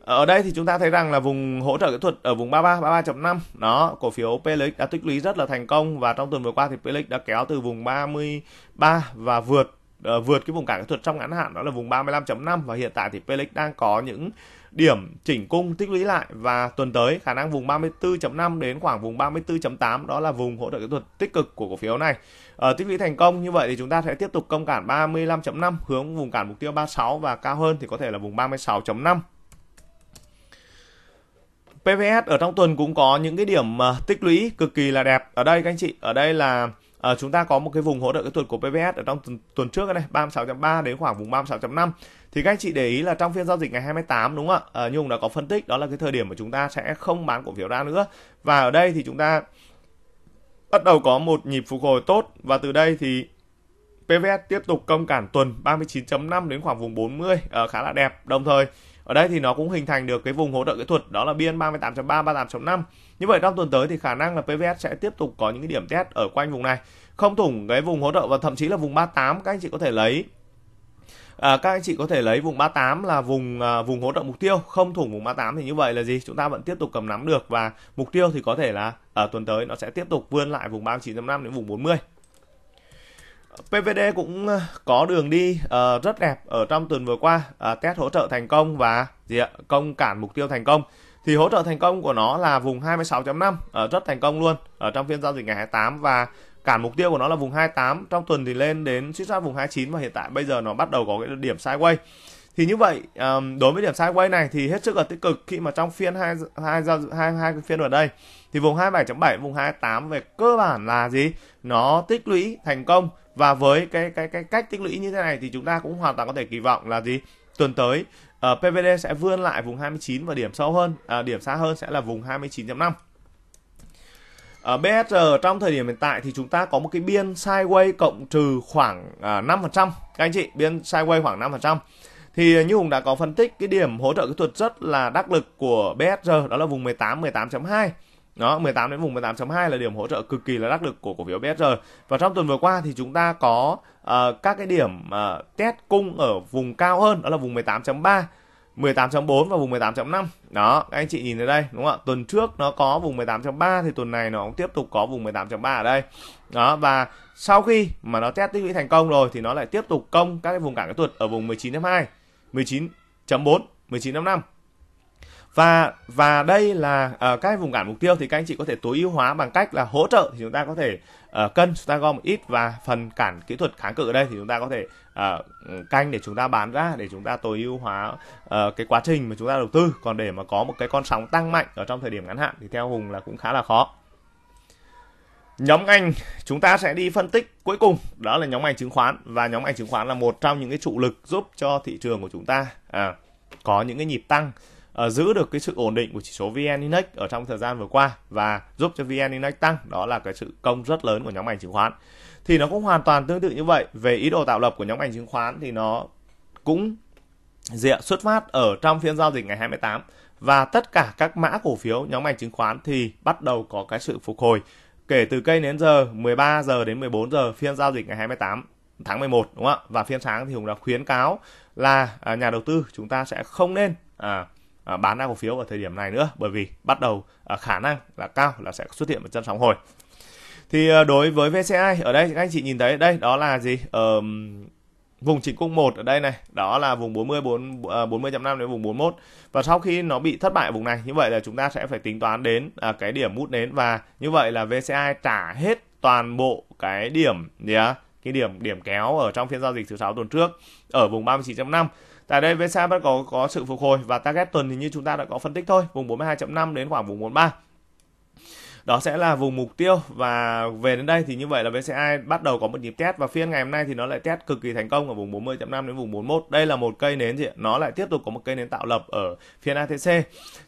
ở đây thì chúng ta thấy rằng là vùng hỗ trợ kỹ thuật ở vùng 33 33.5 đó cổ phiếu PLX đã tích lũy rất là thành công và trong tuần vừa qua thì PLX đã kéo từ vùng 33 và vượt uh, vượt cái vùng cản kỹ thuật trong ngắn hạn đó là vùng 35.5 và hiện tại thì PLX đang có những điểm chỉnh cung tích lũy lại và tuần tới khả năng vùng 34.5 đến khoảng vùng 34.8 đó là vùng hỗ trợ kỹ thuật tích cực của cổ phiếu này. Ở ờ, tích lũy thành công như vậy thì chúng ta sẽ tiếp tục công cản 35.5 hướng vùng cản mục tiêu 36 và cao hơn thì có thể là vùng 36.5. PVS ở trong tuần cũng có những cái điểm ờ, tích lũy cực kỳ là đẹp. Ở đây các anh chị, ở đây là à, chúng ta có một cái vùng hỗ trợ kỹ thuật của PVS ở trong tuần, tuần trước này 36.3 đến khoảng vùng 36.5 thì các anh chị để ý là trong phiên giao dịch ngày 28 đúng không ạ à, Nhung đã có phân tích đó là cái thời điểm mà chúng ta sẽ không bán cổ phiếu ra nữa và ở đây thì chúng ta bắt đầu có một nhịp phục hồi tốt và từ đây thì PVS tiếp tục công cản tuần 39.5 đến khoảng vùng 40 à, ờ, khá là đẹp đồng thời ở đây thì nó cũng hình thành được cái vùng hỗ trợ kỹ thuật đó là biên 38.3 38.5 như vậy trong tuần tới thì khả năng là PVS sẽ tiếp tục có những cái điểm test ở quanh vùng này không thủng cái vùng hỗ trợ và thậm chí là vùng 38 các anh chị có thể lấy À, các anh chị có thể lấy vùng 38 là vùng à, vùng hỗ trợ mục tiêu không thủng vùng 38 thì như vậy là gì chúng ta vẫn tiếp tục cầm nắm được và mục tiêu thì có thể là ở tuần tới nó sẽ tiếp tục vươn lại vùng 39.5 đến vùng 40 PVD cũng ờ, có đường đi uh, rất đẹp ở trong tuần vừa qua uh, test hỗ trợ thành công và gì ạ công cản mục tiêu thành công thì hỗ trợ thành công của nó là vùng 26.5 uh, ờ, rất thành công luôn ở trong phiên giao dịch ngày 28 và cản mục tiêu của nó là vùng 28 trong tuần thì lên đến suýt ra vùng 29 và hiện tại bây giờ nó bắt đầu có cái điểm sideways thì như vậy um, đối với điểm sideways này thì hết sức là tích cực khi mà trong phiên hai hai giao hai hai phiên ở đây thì vùng 27.7 vùng 28 về cơ bản là gì nó tích lũy thành công và với cái cái cái cách tích lũy như thế này thì chúng ta cũng hoàn toàn có thể kỳ vọng là gì tuần tới uh, ờ, PVD sẽ vươn lại vùng 29 và điểm sâu hơn uh, điểm xa hơn sẽ là vùng 29.5 ở BSR trong thời điểm hiện tại thì chúng ta có một cái biên sideways cộng trừ khoảng à, ờ, 5%. Các anh chị, biên sideways khoảng 5%. Thì như Hùng đã có phân tích cái điểm hỗ trợ kỹ thuật rất là đắc lực của BSR đó là vùng 18 18.2. Đó, 18 đến vùng 18.2 là điểm hỗ trợ cực kỳ là đắc lực của cổ phiếu BSR. Và trong tuần vừa qua thì chúng ta có uh, các cái điểm uh, test cung ở vùng cao hơn, đó là vùng 18.3 18.4 và vùng 18.5 đó các anh chị nhìn ở đây đúng không ạ tuần trước nó có vùng 18.3 thì tuần này nó cũng tiếp tục có vùng 18.3 ở đây đó và sau khi mà nó test tích lũy thành công rồi thì nó lại tiếp tục công các cái vùng cản kỹ thuật ở vùng 19.2 19.4 19.5 và và đây là uh, các vùng cản mục tiêu thì các anh chị có thể tối ưu hóa bằng cách là hỗ trợ thì chúng ta có thể uh, cân chúng ta gom một ít và phần cản kỹ thuật kháng cự ở đây thì chúng ta có thể uh, canh để chúng ta bán ra để chúng ta tối ưu hóa uh, cái quá trình mà chúng ta đầu tư còn để mà có một cái con sóng tăng mạnh ở trong thời điểm ngắn hạn thì theo hùng là cũng khá là khó nhóm ngành chúng ta sẽ đi phân tích cuối cùng đó là nhóm ngành chứng khoán và nhóm ngành chứng khoán là một trong những cái trụ lực giúp cho thị trường của chúng ta à, có những cái nhịp tăng Ờ, giữ được cái sự ổn định của chỉ số VN Index ở trong thời gian vừa qua và giúp cho VN Index tăng đó là cái sự công rất lớn của nhóm ngành chứng khoán thì nó cũng hoàn toàn tương tự như vậy về ý đồ tạo lập của nhóm ngành chứng khoán thì nó cũng diện xuất phát ở trong phiên giao dịch ngày 28 và tất cả các mã cổ phiếu nhóm ngành chứng khoán thì bắt đầu có cái sự phục hồi kể từ cây đến giờ 13 giờ đến 14 giờ phiên giao dịch ngày 28 tháng 11 đúng không ạ? Và phiên sáng thì Hùng đã khuyến cáo là à, nhà đầu tư chúng ta sẽ không nên à, À, bán ra cổ phiếu vào thời điểm này nữa bởi vì bắt đầu à, khả năng là cao là sẽ xuất hiện một chân sóng hồi thì à, đối với VCI ở đây các anh chị nhìn thấy đây đó là gì ờ, vùng chỉnh cung 1 ở đây này đó là vùng 40 4 40.5 đến vùng 41 và sau khi nó bị thất bại vùng này như vậy là chúng ta sẽ phải tính toán đến cái điểm mút đến và như vậy là VCI trả hết toàn bộ cái điểm gì á cái điểm điểm kéo ở trong phiên giao dịch thứ sáu tuần trước ở vùng 39.5 Tại đây VSA bắt có, có sự phục hồi và target tuần thì như chúng ta đã có phân tích thôi, vùng 42.5 đến khoảng vùng 43 đó sẽ là vùng mục tiêu và về đến đây thì như vậy là VCI bắt đầu có một nhịp test và phiên ngày hôm nay thì nó lại test cực kỳ thành công ở vùng 40.5 đến vùng 41. Đây là một cây nến gì nó lại tiếp tục có một cây nến tạo lập ở phiên ATC.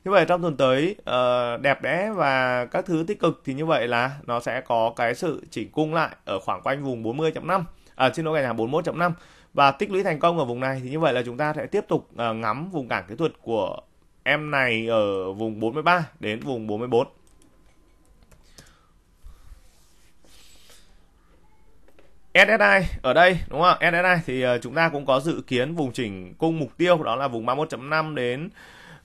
Như vậy trong tuần tới ờ, đẹp đẽ và các thứ tích cực thì như vậy là nó sẽ có cái sự chỉnh cung lại ở khoảng quanh vùng 40.5 à xin lỗi cả nhà 41.5 và tích lũy thành công ở vùng này thì như vậy là chúng ta sẽ tiếp tục ờ, ngắm vùng cản kỹ thuật của em này ở vùng 43 đến vùng 44 SSI ở đây đúng không? SSI thì ờ, chúng ta cũng có dự kiến vùng chỉnh cung mục tiêu đó là vùng 31.5 đến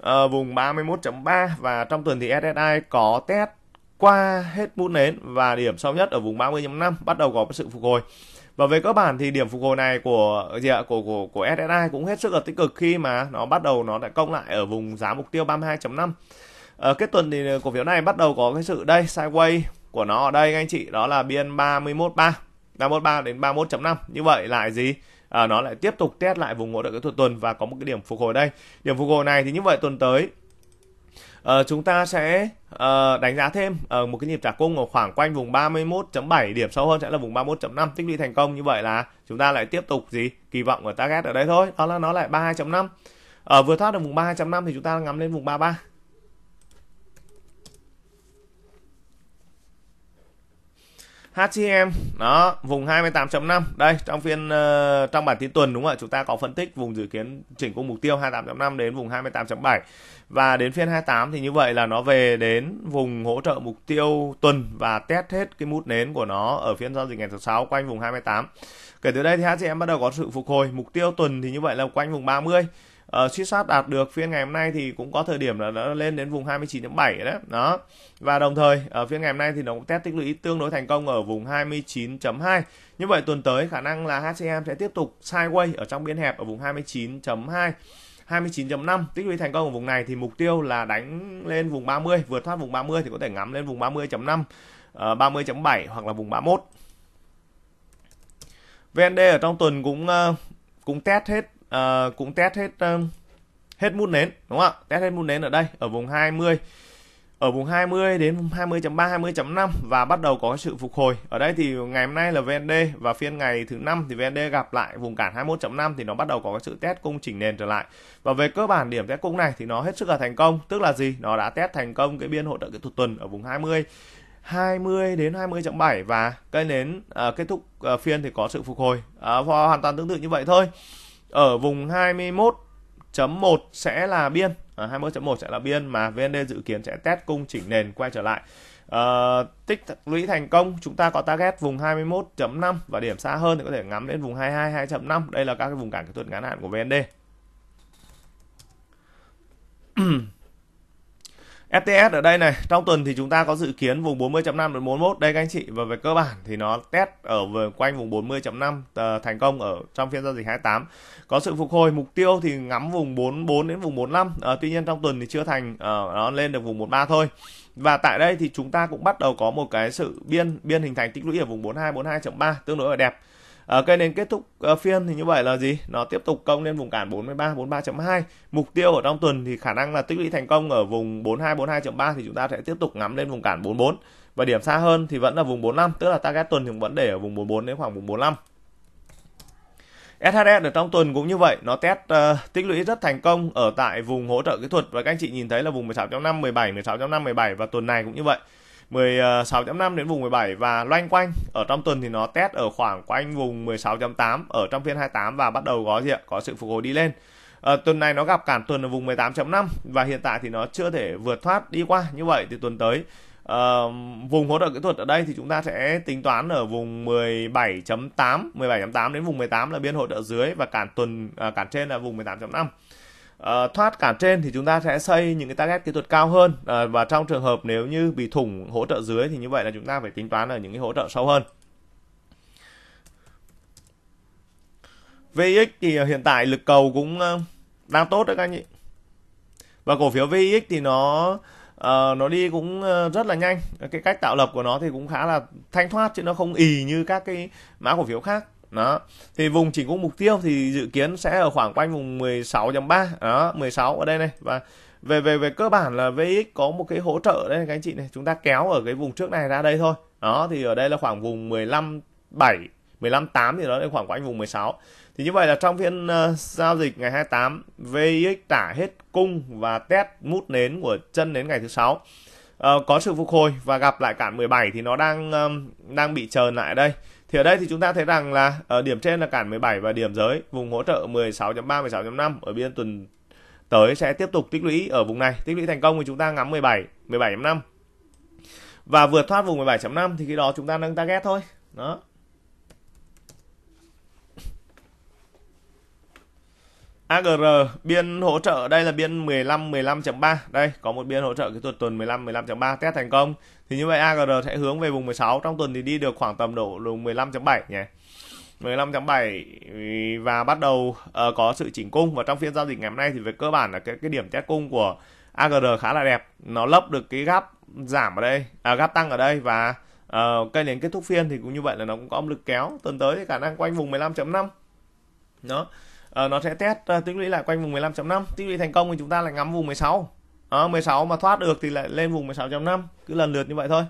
uh, vùng 31.3 và trong tuần thì SSI có test qua hết mút nến và điểm sâu nhất ở vùng 30.5 bắt đầu có sự phục hồi và về cơ bản thì điểm phục hồi này của gì ạ của của của SSI cũng hết sức là tích cực khi mà nó bắt đầu nó lại công lại ở vùng giá mục tiêu 32.5 ở ờ, kết tuần thì cổ phiếu này bắt đầu có cái sự đây sideways của nó ở đây anh chị đó là biên 31.3 31.3 đến 31.5 như vậy lại gì à, nó lại tiếp tục test lại vùng hỗ trợ kỹ thuật tuần và có một cái điểm phục hồi đây điểm phục hồi này thì như vậy tuần tới Ờ, chúng ta sẽ à, đánh giá thêm ở ờ, một cái nhịp trả cung ở khoảng quanh vùng 31.7 điểm sâu hơn sẽ là vùng 31.5 tích lũy thành công như vậy là chúng ta lại tiếp tục gì kỳ vọng ở target ở đây thôi đó là nó lại 32.5 ở à, vừa thoát được vùng 32.5 thì chúng ta ngắm lên vùng 33 HCM đó vùng 28.5 đây trong phiên uh, trong bản tin tuần đúng không ạ chúng ta có phân tích vùng dự kiến chỉnh cung mục tiêu 28.5 đến vùng 28.7 và đến phiên 28 thì như vậy là nó về đến vùng hỗ trợ mục tiêu tuần và test hết cái mút nến của nó ở phiên giao dịch ngày thứ sáu quanh vùng 28 kể từ đây thì HCM bắt đầu có sự phục hồi mục tiêu tuần thì như vậy là quanh vùng 30 uh, ờ, suýt sát đạt được phiên ngày hôm nay thì cũng có thời điểm là nó lên đến vùng 29.7 đấy đó và đồng thời ở ờ, phiên ngày hôm nay thì nó cũng test tích lũy tương đối thành công ở vùng 29.2 như vậy tuần tới khả năng là HCM sẽ tiếp tục sideways ở trong biên hẹp ở vùng 29.2 29.5 tích lũy thành công ở vùng này thì mục tiêu là đánh lên vùng 30 vượt thoát vùng 30 thì có thể ngắm lên vùng 30.5 30.7 ờ, hoặc là vùng 31 VND ở trong tuần cũng cũng test hết uh, cũng test hết uh, hết mút nến đúng không ạ? Test hết mút nến ở đây ở vùng 20 ở vùng 20 đến 20.3 20.5 và bắt đầu có sự phục hồi. Ở đây thì ngày hôm nay là VND và phiên ngày thứ năm thì VND gặp lại vùng cản 21.5 thì nó bắt đầu có sự test cung chỉnh nền trở lại. Và về cơ bản điểm test cung này thì nó hết sức là thành công, tức là gì? Nó đã test thành công cái biên hỗ trợ kỹ thuật tuần ở vùng 20 20 đến 20.7 và cây nến uh, kết thúc uh, phiên thì có sự phục hồi. Uh, hoàn toàn tương tự như vậy thôi ở vùng 21.1 sẽ là biên ở à, 21.1 sẽ là biên mà VND dự kiến sẽ test cung chỉnh nền quay trở lại à, tích lũy thành công chúng ta có target vùng 21.5 và điểm xa hơn thì có thể ngắm đến vùng 22 2.5 đây là các cái vùng cản kỹ thuật ngắn hạn của VND fts ở đây này, trong tuần thì chúng ta có dự kiến vùng 40.5 đến 41 đây các anh chị và về cơ bản thì nó test ở quanh vùng 40.5 ờ, thành công ở trong phiên giao dịch 28. Có sự phục hồi, mục tiêu thì ngắm vùng 44 đến vùng 45. À, ờ, tuy nhiên trong tuần thì chưa thành à, nó lên được vùng 43 thôi. Và tại đây thì chúng ta cũng bắt đầu có một cái sự biên biên hình thành tích lũy ở vùng 42 42.3 tương đối là đẹp À, ờ, cây nến kết thúc à, phiên thì như vậy là gì? Nó tiếp tục công lên vùng cản 43 43.2. Mục tiêu ở trong tuần thì khả năng là tích lũy thành công ở vùng 42 42.3 thì chúng ta sẽ tiếp tục ngắm lên vùng cản 44 và điểm xa hơn thì vẫn là vùng 45, tức là target tuần thì vẫn để ở vùng 44 đến khoảng vùng 45. SHS ở trong tuần cũng như vậy, nó test uh, tích lũy rất thành công ở tại vùng hỗ trợ kỹ thuật và các anh chị nhìn thấy là vùng 16.5, 17, 16.5, 17 và tuần này cũng như vậy. 16.5 ờ, đến vùng 17 và loanh quanh ở trong tuần thì nó test ở khoảng quanh vùng 16.8 ở trong phiên 28 và bắt đầu có gì ạ có sự phục hồi đi lên à, tuần này nó gặp cản tuần ở vùng 18.5 và hiện tại thì nó chưa thể vượt thoát đi qua như vậy thì tuần tới Uh, vùng hỗ trợ kỹ thuật ở đây thì chúng ta sẽ tính toán ở vùng 17.8 17.8 đến vùng 18 là biên hỗ trợ dưới và cản tuần à, cản trên là vùng 18.5 Ờ, thoát cản trên thì chúng ta sẽ xây những cái target kỹ thuật cao hơn uh, và trong trường hợp nếu như bị thủng hỗ trợ dưới thì như vậy là chúng ta phải tính toán ở những cái hỗ trợ sâu hơn VX thì ờ, hiện tại lực cầu cũng đang tốt đấy các anh chị và cổ phiếu VX thì nó uh, nó đi cũng rất là nhanh cái cách tạo lập của nó thì cũng khá là thanh thoát chứ nó không ì như các cái mã cổ phiếu khác đó thì vùng chỉnh cũng mục tiêu thì dự kiến sẽ ở khoảng quanh vùng 16.3 đó 16 ở đây này và về về về cơ bản là VX có một cái hỗ trợ đây các anh chị này chúng ta kéo ở cái vùng trước này ra đây thôi đó thì ở đây là khoảng vùng 15 7 15 8 thì đó lên khoảng quanh vùng 16 thì như vậy là trong phiên uh, giao dịch ngày 28 VX trả hết cung và test mút nến của chân đến ngày thứ sáu uh, có sự phục hồi và gặp lại cản 17 thì nó đang um, đang bị chờ lại đây thì ở đây thì chúng ta thấy rằng là ở ờ, điểm trên là cản 17 và điểm giới vùng hỗ trợ 16.3 16.5 ở biên tuần tới sẽ tiếp tục tích lũy ở vùng này. Tích lũy thành công thì chúng ta ngắm 17 17.5 và vượt thoát vùng 17.5 thì khi đó chúng ta nâng target thôi. Đó. AGR biên hỗ trợ đây là biên 15 15.3 đây có một biên hỗ trợ kỹ thuật tuần 15 15.3 test thành công thì như vậy AGR sẽ hướng về vùng 16 trong tuần thì đi được khoảng tầm độ vùng 15.7 nhé 15.7 và bắt đầu uh, có sự chỉnh cung và trong phiên giao dịch ngày hôm nay thì về cơ bản là cái cái điểm test cung của AGR khá là đẹp nó lấp được cái gap giảm ở đây à, gap tăng ở đây và uh, cây nến kết thúc phiên thì cũng như vậy là nó cũng có âm lực kéo tuần tới thì khả năng quanh vùng 15.5 đó Ờ, nó sẽ test uh, tích lũy lại quanh vùng 15.5 tích lũy thành công thì chúng ta lại ngắm vùng 16 à, 16 mà thoát được thì lại lên vùng 16.5 cứ lần lượt như vậy thôi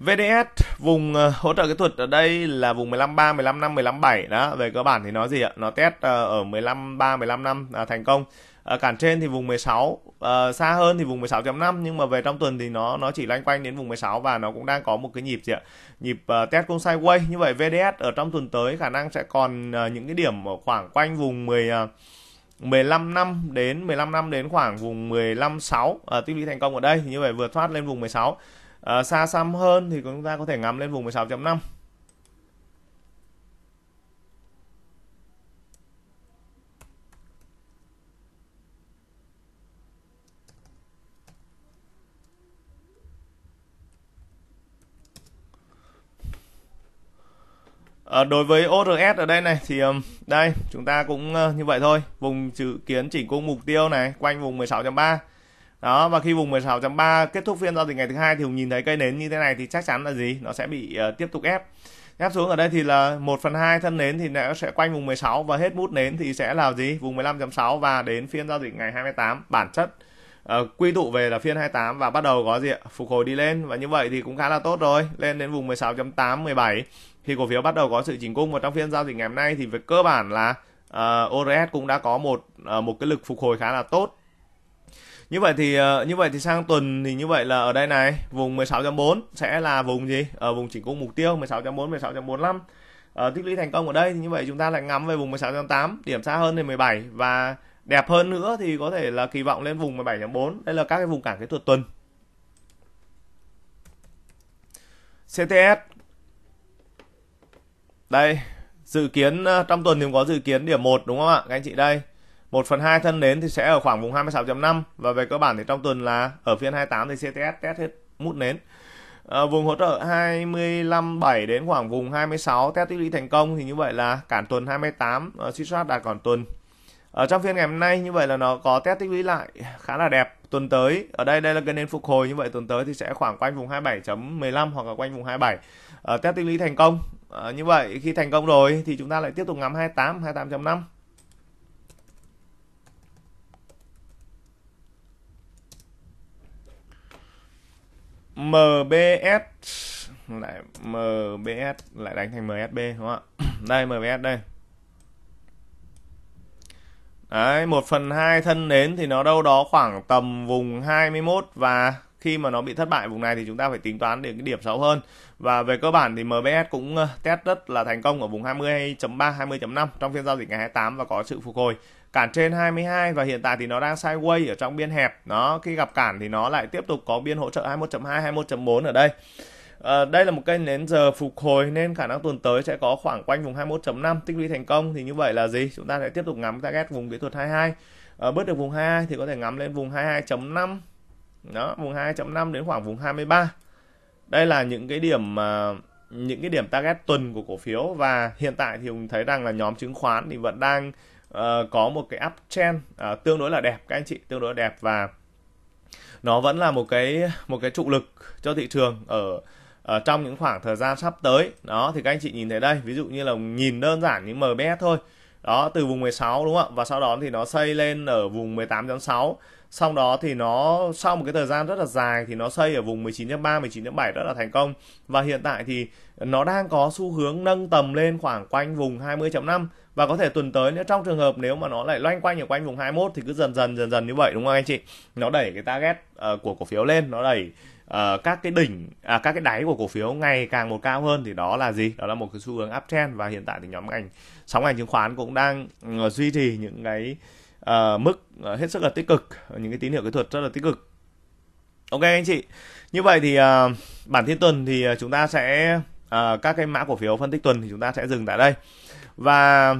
VDS vùng ờ, hỗ trợ kỹ thuật ở đây là vùng 153, 155, 157 đó, về cơ bản thì nó gì ạ? Nó test ở 153, 155 là thành công à, cản trên thì vùng 16 à, ờ, xa hơn thì vùng 16.5 nhưng mà về trong tuần thì nó nó chỉ loanh quanh đến vùng 16 và nó cũng đang có một cái nhịp gì ạ nhịp uh, test cung sideways như vậy VDS ở trong tuần tới khả năng sẽ còn uh, những cái điểm ở khoảng quanh vùng 10 uh, 15 năm đến 15 năm đến khoảng vùng 15 6 à, tích lũy thành công ở đây như vậy vượt thoát lên vùng 16 à, xa xăm hơn thì chúng ta có thể ngắm lên vùng 16.5 À, đối với ORS ở đây này thì đây chúng ta cũng ờ, như vậy thôi vùng dự kiến chỉnh cung mục tiêu này quanh vùng 16.3 đó và khi vùng 16.3 kết thúc phiên giao dịch ngày thứ hai thì nhìn thấy cây nến như thế này thì chắc chắn là gì nó sẽ bị uh, tiếp tục ép ép xuống ở đây thì là 1 phần 2 thân nến thì nó sẽ quanh vùng 16 và hết mút nến thì sẽ là gì vùng 15.6 và đến phiên giao dịch ngày 28 bản chất uh, quy tụ về là phiên 28 và bắt đầu có gì ạ phục hồi đi lên và như vậy thì cũng khá là tốt rồi lên đến vùng 16.8 17 khi cổ phiếu bắt đầu có sự chỉnh cung và trong phiên giao dịch ngày hôm nay thì về cơ bản là uh, ờ, ORS cũng đã có một uh, một cái lực phục hồi khá là tốt như vậy thì uh, như vậy thì sang tuần thì như vậy là ở đây này vùng 16.4 sẽ là vùng gì ở vùng chỉnh cung mục tiêu 16.4 16.45 uh, tích lũy thành công ở đây thì như vậy chúng ta lại ngắm về vùng 16.8 điểm xa hơn thì 17 và đẹp hơn nữa thì có thể là kỳ vọng lên vùng 17.4 đây là các cái vùng cản kỹ thuật tuần CTS đây, dự kiến ờ, trong tuần thì có dự kiến điểm 1 đúng không ạ? Các anh chị đây. 1 phần 2 thân nến thì sẽ ở khoảng vùng 26.5 và về cơ bản thì trong tuần là ở phiên 28 thì CTS test hết mút nến. À, vùng hỗ trợ 25.7 đến khoảng vùng 26 test tích lũy thành công thì như vậy là cản tuần 28 uh, suy soát đạt còn tuần. Ở trong phiên ngày hôm nay như vậy là nó có test tích lũy lại khá là đẹp. Tuần tới ở đây đây là cái nền phục hồi như vậy tuần tới thì sẽ khoảng quanh vùng 27.15 hoặc là quanh vùng 27. Uh, ờ, test tích lũy thành công à, như vậy khi thành công rồi thì chúng ta lại tiếp tục ngắm 28 28.5 MBS lại MBS lại đánh thành MSB đúng không ạ? Đây MBS đây. Đấy, 1 phần 2 thân nến thì nó đâu đó khoảng tầm vùng 21 và khi mà nó bị thất bại vùng này thì chúng ta phải tính toán đến cái điểm xấu hơn và về cơ bản thì MBS cũng test rất là thành công ở vùng 20.3 20.5 trong phiên giao dịch ngày 28 và có sự phục hồi cản trên 22 và hiện tại thì nó đang sideways ở trong biên hẹp nó khi gặp cản thì nó lại tiếp tục có biên hỗ trợ 21.2 21.4 ở đây À, đây là một cây nến giờ phục hồi nên khả năng tuần tới sẽ có khoảng quanh vùng 21.5 tích lũy thành công thì như vậy là gì chúng ta sẽ tiếp tục ngắm target vùng kỹ thuật 22 à, bớt được vùng 22 thì có thể ngắm lên vùng 22.5 đó vùng 2.5 đến khoảng vùng 23 đây là những cái điểm mà những cái điểm target tuần của cổ phiếu và hiện tại thì mình thấy rằng là nhóm chứng khoán thì vẫn đang uh, có một cái uptrend uh, ờ, tương đối là đẹp các anh chị tương đối đẹp và nó vẫn là một cái một cái trụ lực cho thị trường ở ở ờ, trong những khoảng thời gian sắp tới đó thì các anh chị nhìn thấy đây ví dụ như là nhìn đơn giản những MBS thôi đó từ vùng 16 đúng không ạ và sau đó thì nó xây lên ở vùng 18.6 sau đó thì nó sau một cái thời gian rất là dài thì nó xây ở vùng 19.3 19.7 rất là thành công và hiện tại thì nó đang có xu hướng nâng tầm lên khoảng quanh vùng 20.5 và có thể tuần tới nếu trong trường hợp nếu mà nó lại loanh quanh ở quanh vùng 21 thì cứ dần dần dần dần như vậy đúng không anh chị nó đẩy cái target uh, của cổ phiếu lên nó đẩy uh, các cái đỉnh à, các cái đáy của cổ phiếu ngày càng một cao hơn thì đó là gì đó là một cái xu hướng uptrend và hiện tại thì nhóm ngành sóng ngành chứng khoán cũng đang uh, duy trì những cái uh, mức uh, hết sức là tích cực ờ, những cái tín hiệu kỹ thuật rất là tích cực ok anh chị như vậy thì uh, bản tin tuần thì chúng ta sẽ uh, các cái mã cổ phiếu phân tích tuần thì chúng ta sẽ dừng tại đây và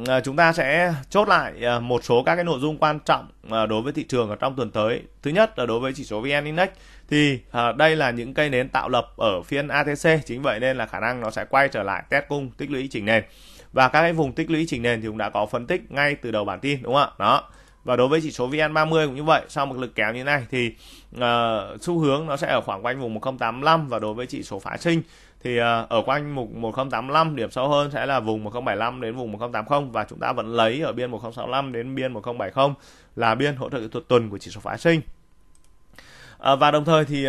uh, chúng ta sẽ chốt lại uh, một số các cái nội dung quan trọng uh, đối với thị trường ở trong tuần tới thứ nhất là đối với chỉ số vn index thì uh, đây là những cây nến tạo lập ở phiên atc chính vậy nên là khả năng nó sẽ quay trở lại test cung tích lũy chỉnh nền và các cái vùng tích lũy chỉnh nền thì cũng đã có phân tích ngay từ đầu bản tin đúng không ạ đó và đối với chỉ số VN30 cũng như vậy sau một lực kéo như thế này thì uh, xu hướng nó sẽ ở khoảng quanh vùng 1085 và đối với chỉ số phá sinh thì uh, ở quanh mục 1085 điểm sâu hơn sẽ là vùng 1075 đến vùng 1080 và chúng ta vẫn lấy ở biên 1065 đến biên 1070 là biên hỗ trợ kỹ thuật tuần của chỉ số phá sinh uh, ờ, và đồng thời thì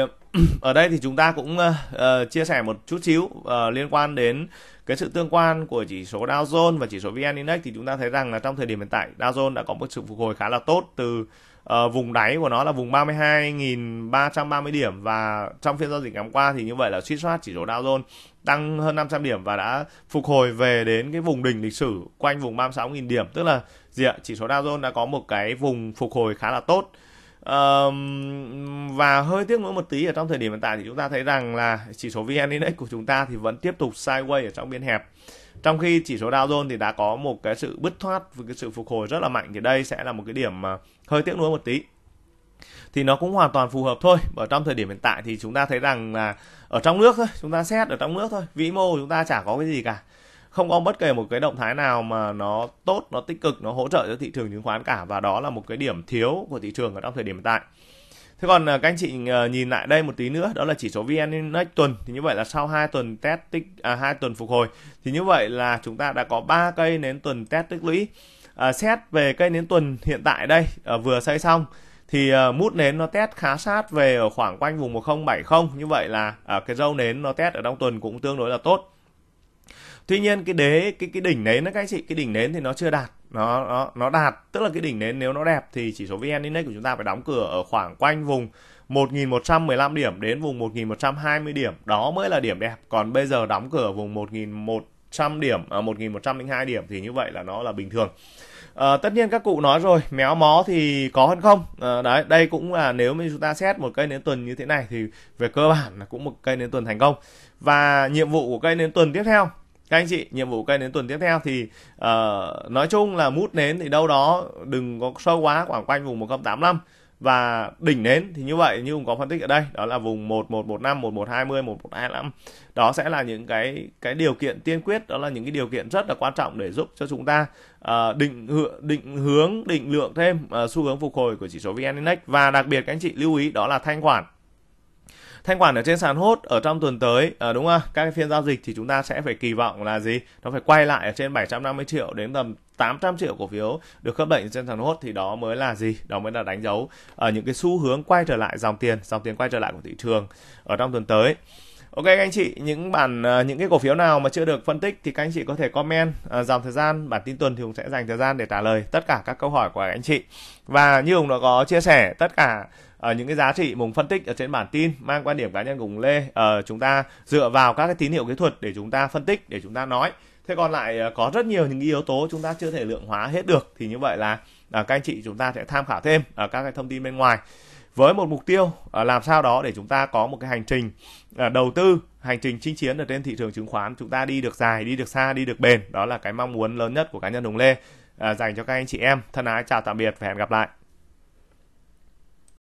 ở đây thì chúng ta cũng uh, chia sẻ một chút xíu uh, liên quan đến cái sự tương quan của chỉ số Dow Jones và chỉ số VN Index thì chúng ta thấy rằng là trong thời điểm hiện tại Dow Jones đã có một sự phục hồi khá là tốt từ uh, vùng đáy của nó là vùng 32.330 điểm và trong phiên giao dịch ngày hôm qua thì như vậy là suy soát chỉ số Dow Jones tăng hơn 500 điểm và đã phục hồi về đến cái vùng đỉnh lịch sử quanh vùng 36.000 điểm tức là gì ạ chỉ số Dow Jones đã có một cái vùng phục hồi khá là tốt và hơi tiếc nuối một tí ở trong thời điểm hiện tại thì chúng ta thấy rằng là chỉ số VN Index của chúng ta thì vẫn tiếp tục sideways ở trong biên hẹp. Trong khi chỉ số Dow Jones thì đã có một cái sự bứt thoát với cái sự phục hồi rất là mạnh thì đây sẽ là một cái điểm mà hơi tiếc nuối một tí. Thì nó cũng hoàn toàn phù hợp thôi. Ở trong thời điểm hiện tại thì chúng ta thấy rằng là ở trong nước thôi, chúng ta xét ở trong nước thôi, vĩ mô chúng ta chả có cái gì cả không có bất kỳ một cái động thái nào mà nó tốt nó tích cực nó hỗ trợ cho thị trường chứng khoán cả và đó là một cái điểm thiếu của thị trường ở trong thời điểm hiện tại Thế còn à, các anh chị à, nhìn lại đây một tí nữa đó là chỉ số VN Index tuần thì như vậy là sau 2 tuần test tích à, 2 tuần phục hồi thì như vậy là chúng ta đã có 3 cây nến tuần test tích lũy. À, xét về cây nến tuần hiện tại đây à, vừa xây xong thì uh, mút nến nó test khá sát về ở khoảng quanh vùng 1070 như vậy là uh, cái dâu nến nó test ở trong tuần cũng tương đối là tốt tuy nhiên cái đế cái cái đỉnh nến đó các anh chị cái đỉnh nến thì nó chưa đạt nó nó nó đạt tức là cái đỉnh nến nếu nó đẹp thì chỉ số vn index của chúng ta phải đóng cửa ở khoảng quanh vùng 1115 điểm đến vùng 1120 điểm đó mới là điểm đẹp còn bây giờ đóng cửa vùng 1100 điểm à, 1102 điểm thì như vậy là nó là bình thường À, tất nhiên các cụ nói rồi méo mó thì có hơn không à, đấy đây cũng là nếu mà chúng ta xét một cây nến tuần như thế này thì về cơ bản là cũng một cây nến tuần thành công và nhiệm vụ của cây nến tuần tiếp theo các anh chị nhiệm vụ cây đến tuần tiếp theo thì uh, nói chung là mút nến thì đâu đó đừng có sâu quá khoảng quanh vùng 1085 và đỉnh nến thì như vậy như cũng có phân tích ở đây đó là vùng 1115 1120 1125 đó sẽ là những cái cái điều kiện tiên quyết đó là những cái điều kiện rất là quan trọng để giúp cho chúng ta uh, định hướng định hướng định lượng thêm uh, xu hướng phục hồi của chỉ số VN Index và đặc biệt các anh chị lưu ý đó là thanh khoản thanh khoản ở trên sàn hốt ở trong tuần tới à, đúng không các cái phiên giao dịch thì chúng ta sẽ phải kỳ vọng là gì nó phải quay lại ở trên 750 triệu đến tầm 800 triệu cổ phiếu được khớp lệnh trên sàn hốt thì đó mới là gì? Đó mới là đánh dấu ở ờ, những cái xu hướng quay trở lại dòng tiền, dòng tiền quay trở lại của thị trường ở trong tuần tới. Ok các anh chị, những bản ờ, những cái cổ phiếu nào mà chưa được phân tích thì các anh chị có thể comment à, dòng thời gian bản tin tuần thì Hùng sẽ dành thời gian để trả lời tất cả các câu hỏi của các anh chị. Và như ông đã có chia sẻ tất cả ở ờ, những cái giá trị mùng phân tích ở trên bản tin mang quan điểm cá nhân cùng lê ở chúng ta dựa vào các cái tín hiệu kỹ thuật để chúng ta phân tích để chúng ta nói thế còn lại ờ, có rất nhiều những yếu tố chúng ta chưa thể lượng hóa hết được thì như vậy là ờ, các anh chị chúng ta sẽ tham khảo thêm ở các cái thông tin bên ngoài với một mục tiêu làm sao đó để chúng ta có một cái hành trình đầu tư hành trình chinh chiến ở trên thị trường chứng khoán chúng ta đi được dài đi được xa đi được bền đó là cái mong muốn lớn nhất của cá nhân đồng lê dành cho các anh chị em thân ái chào tạm biệt và hẹn gặp lại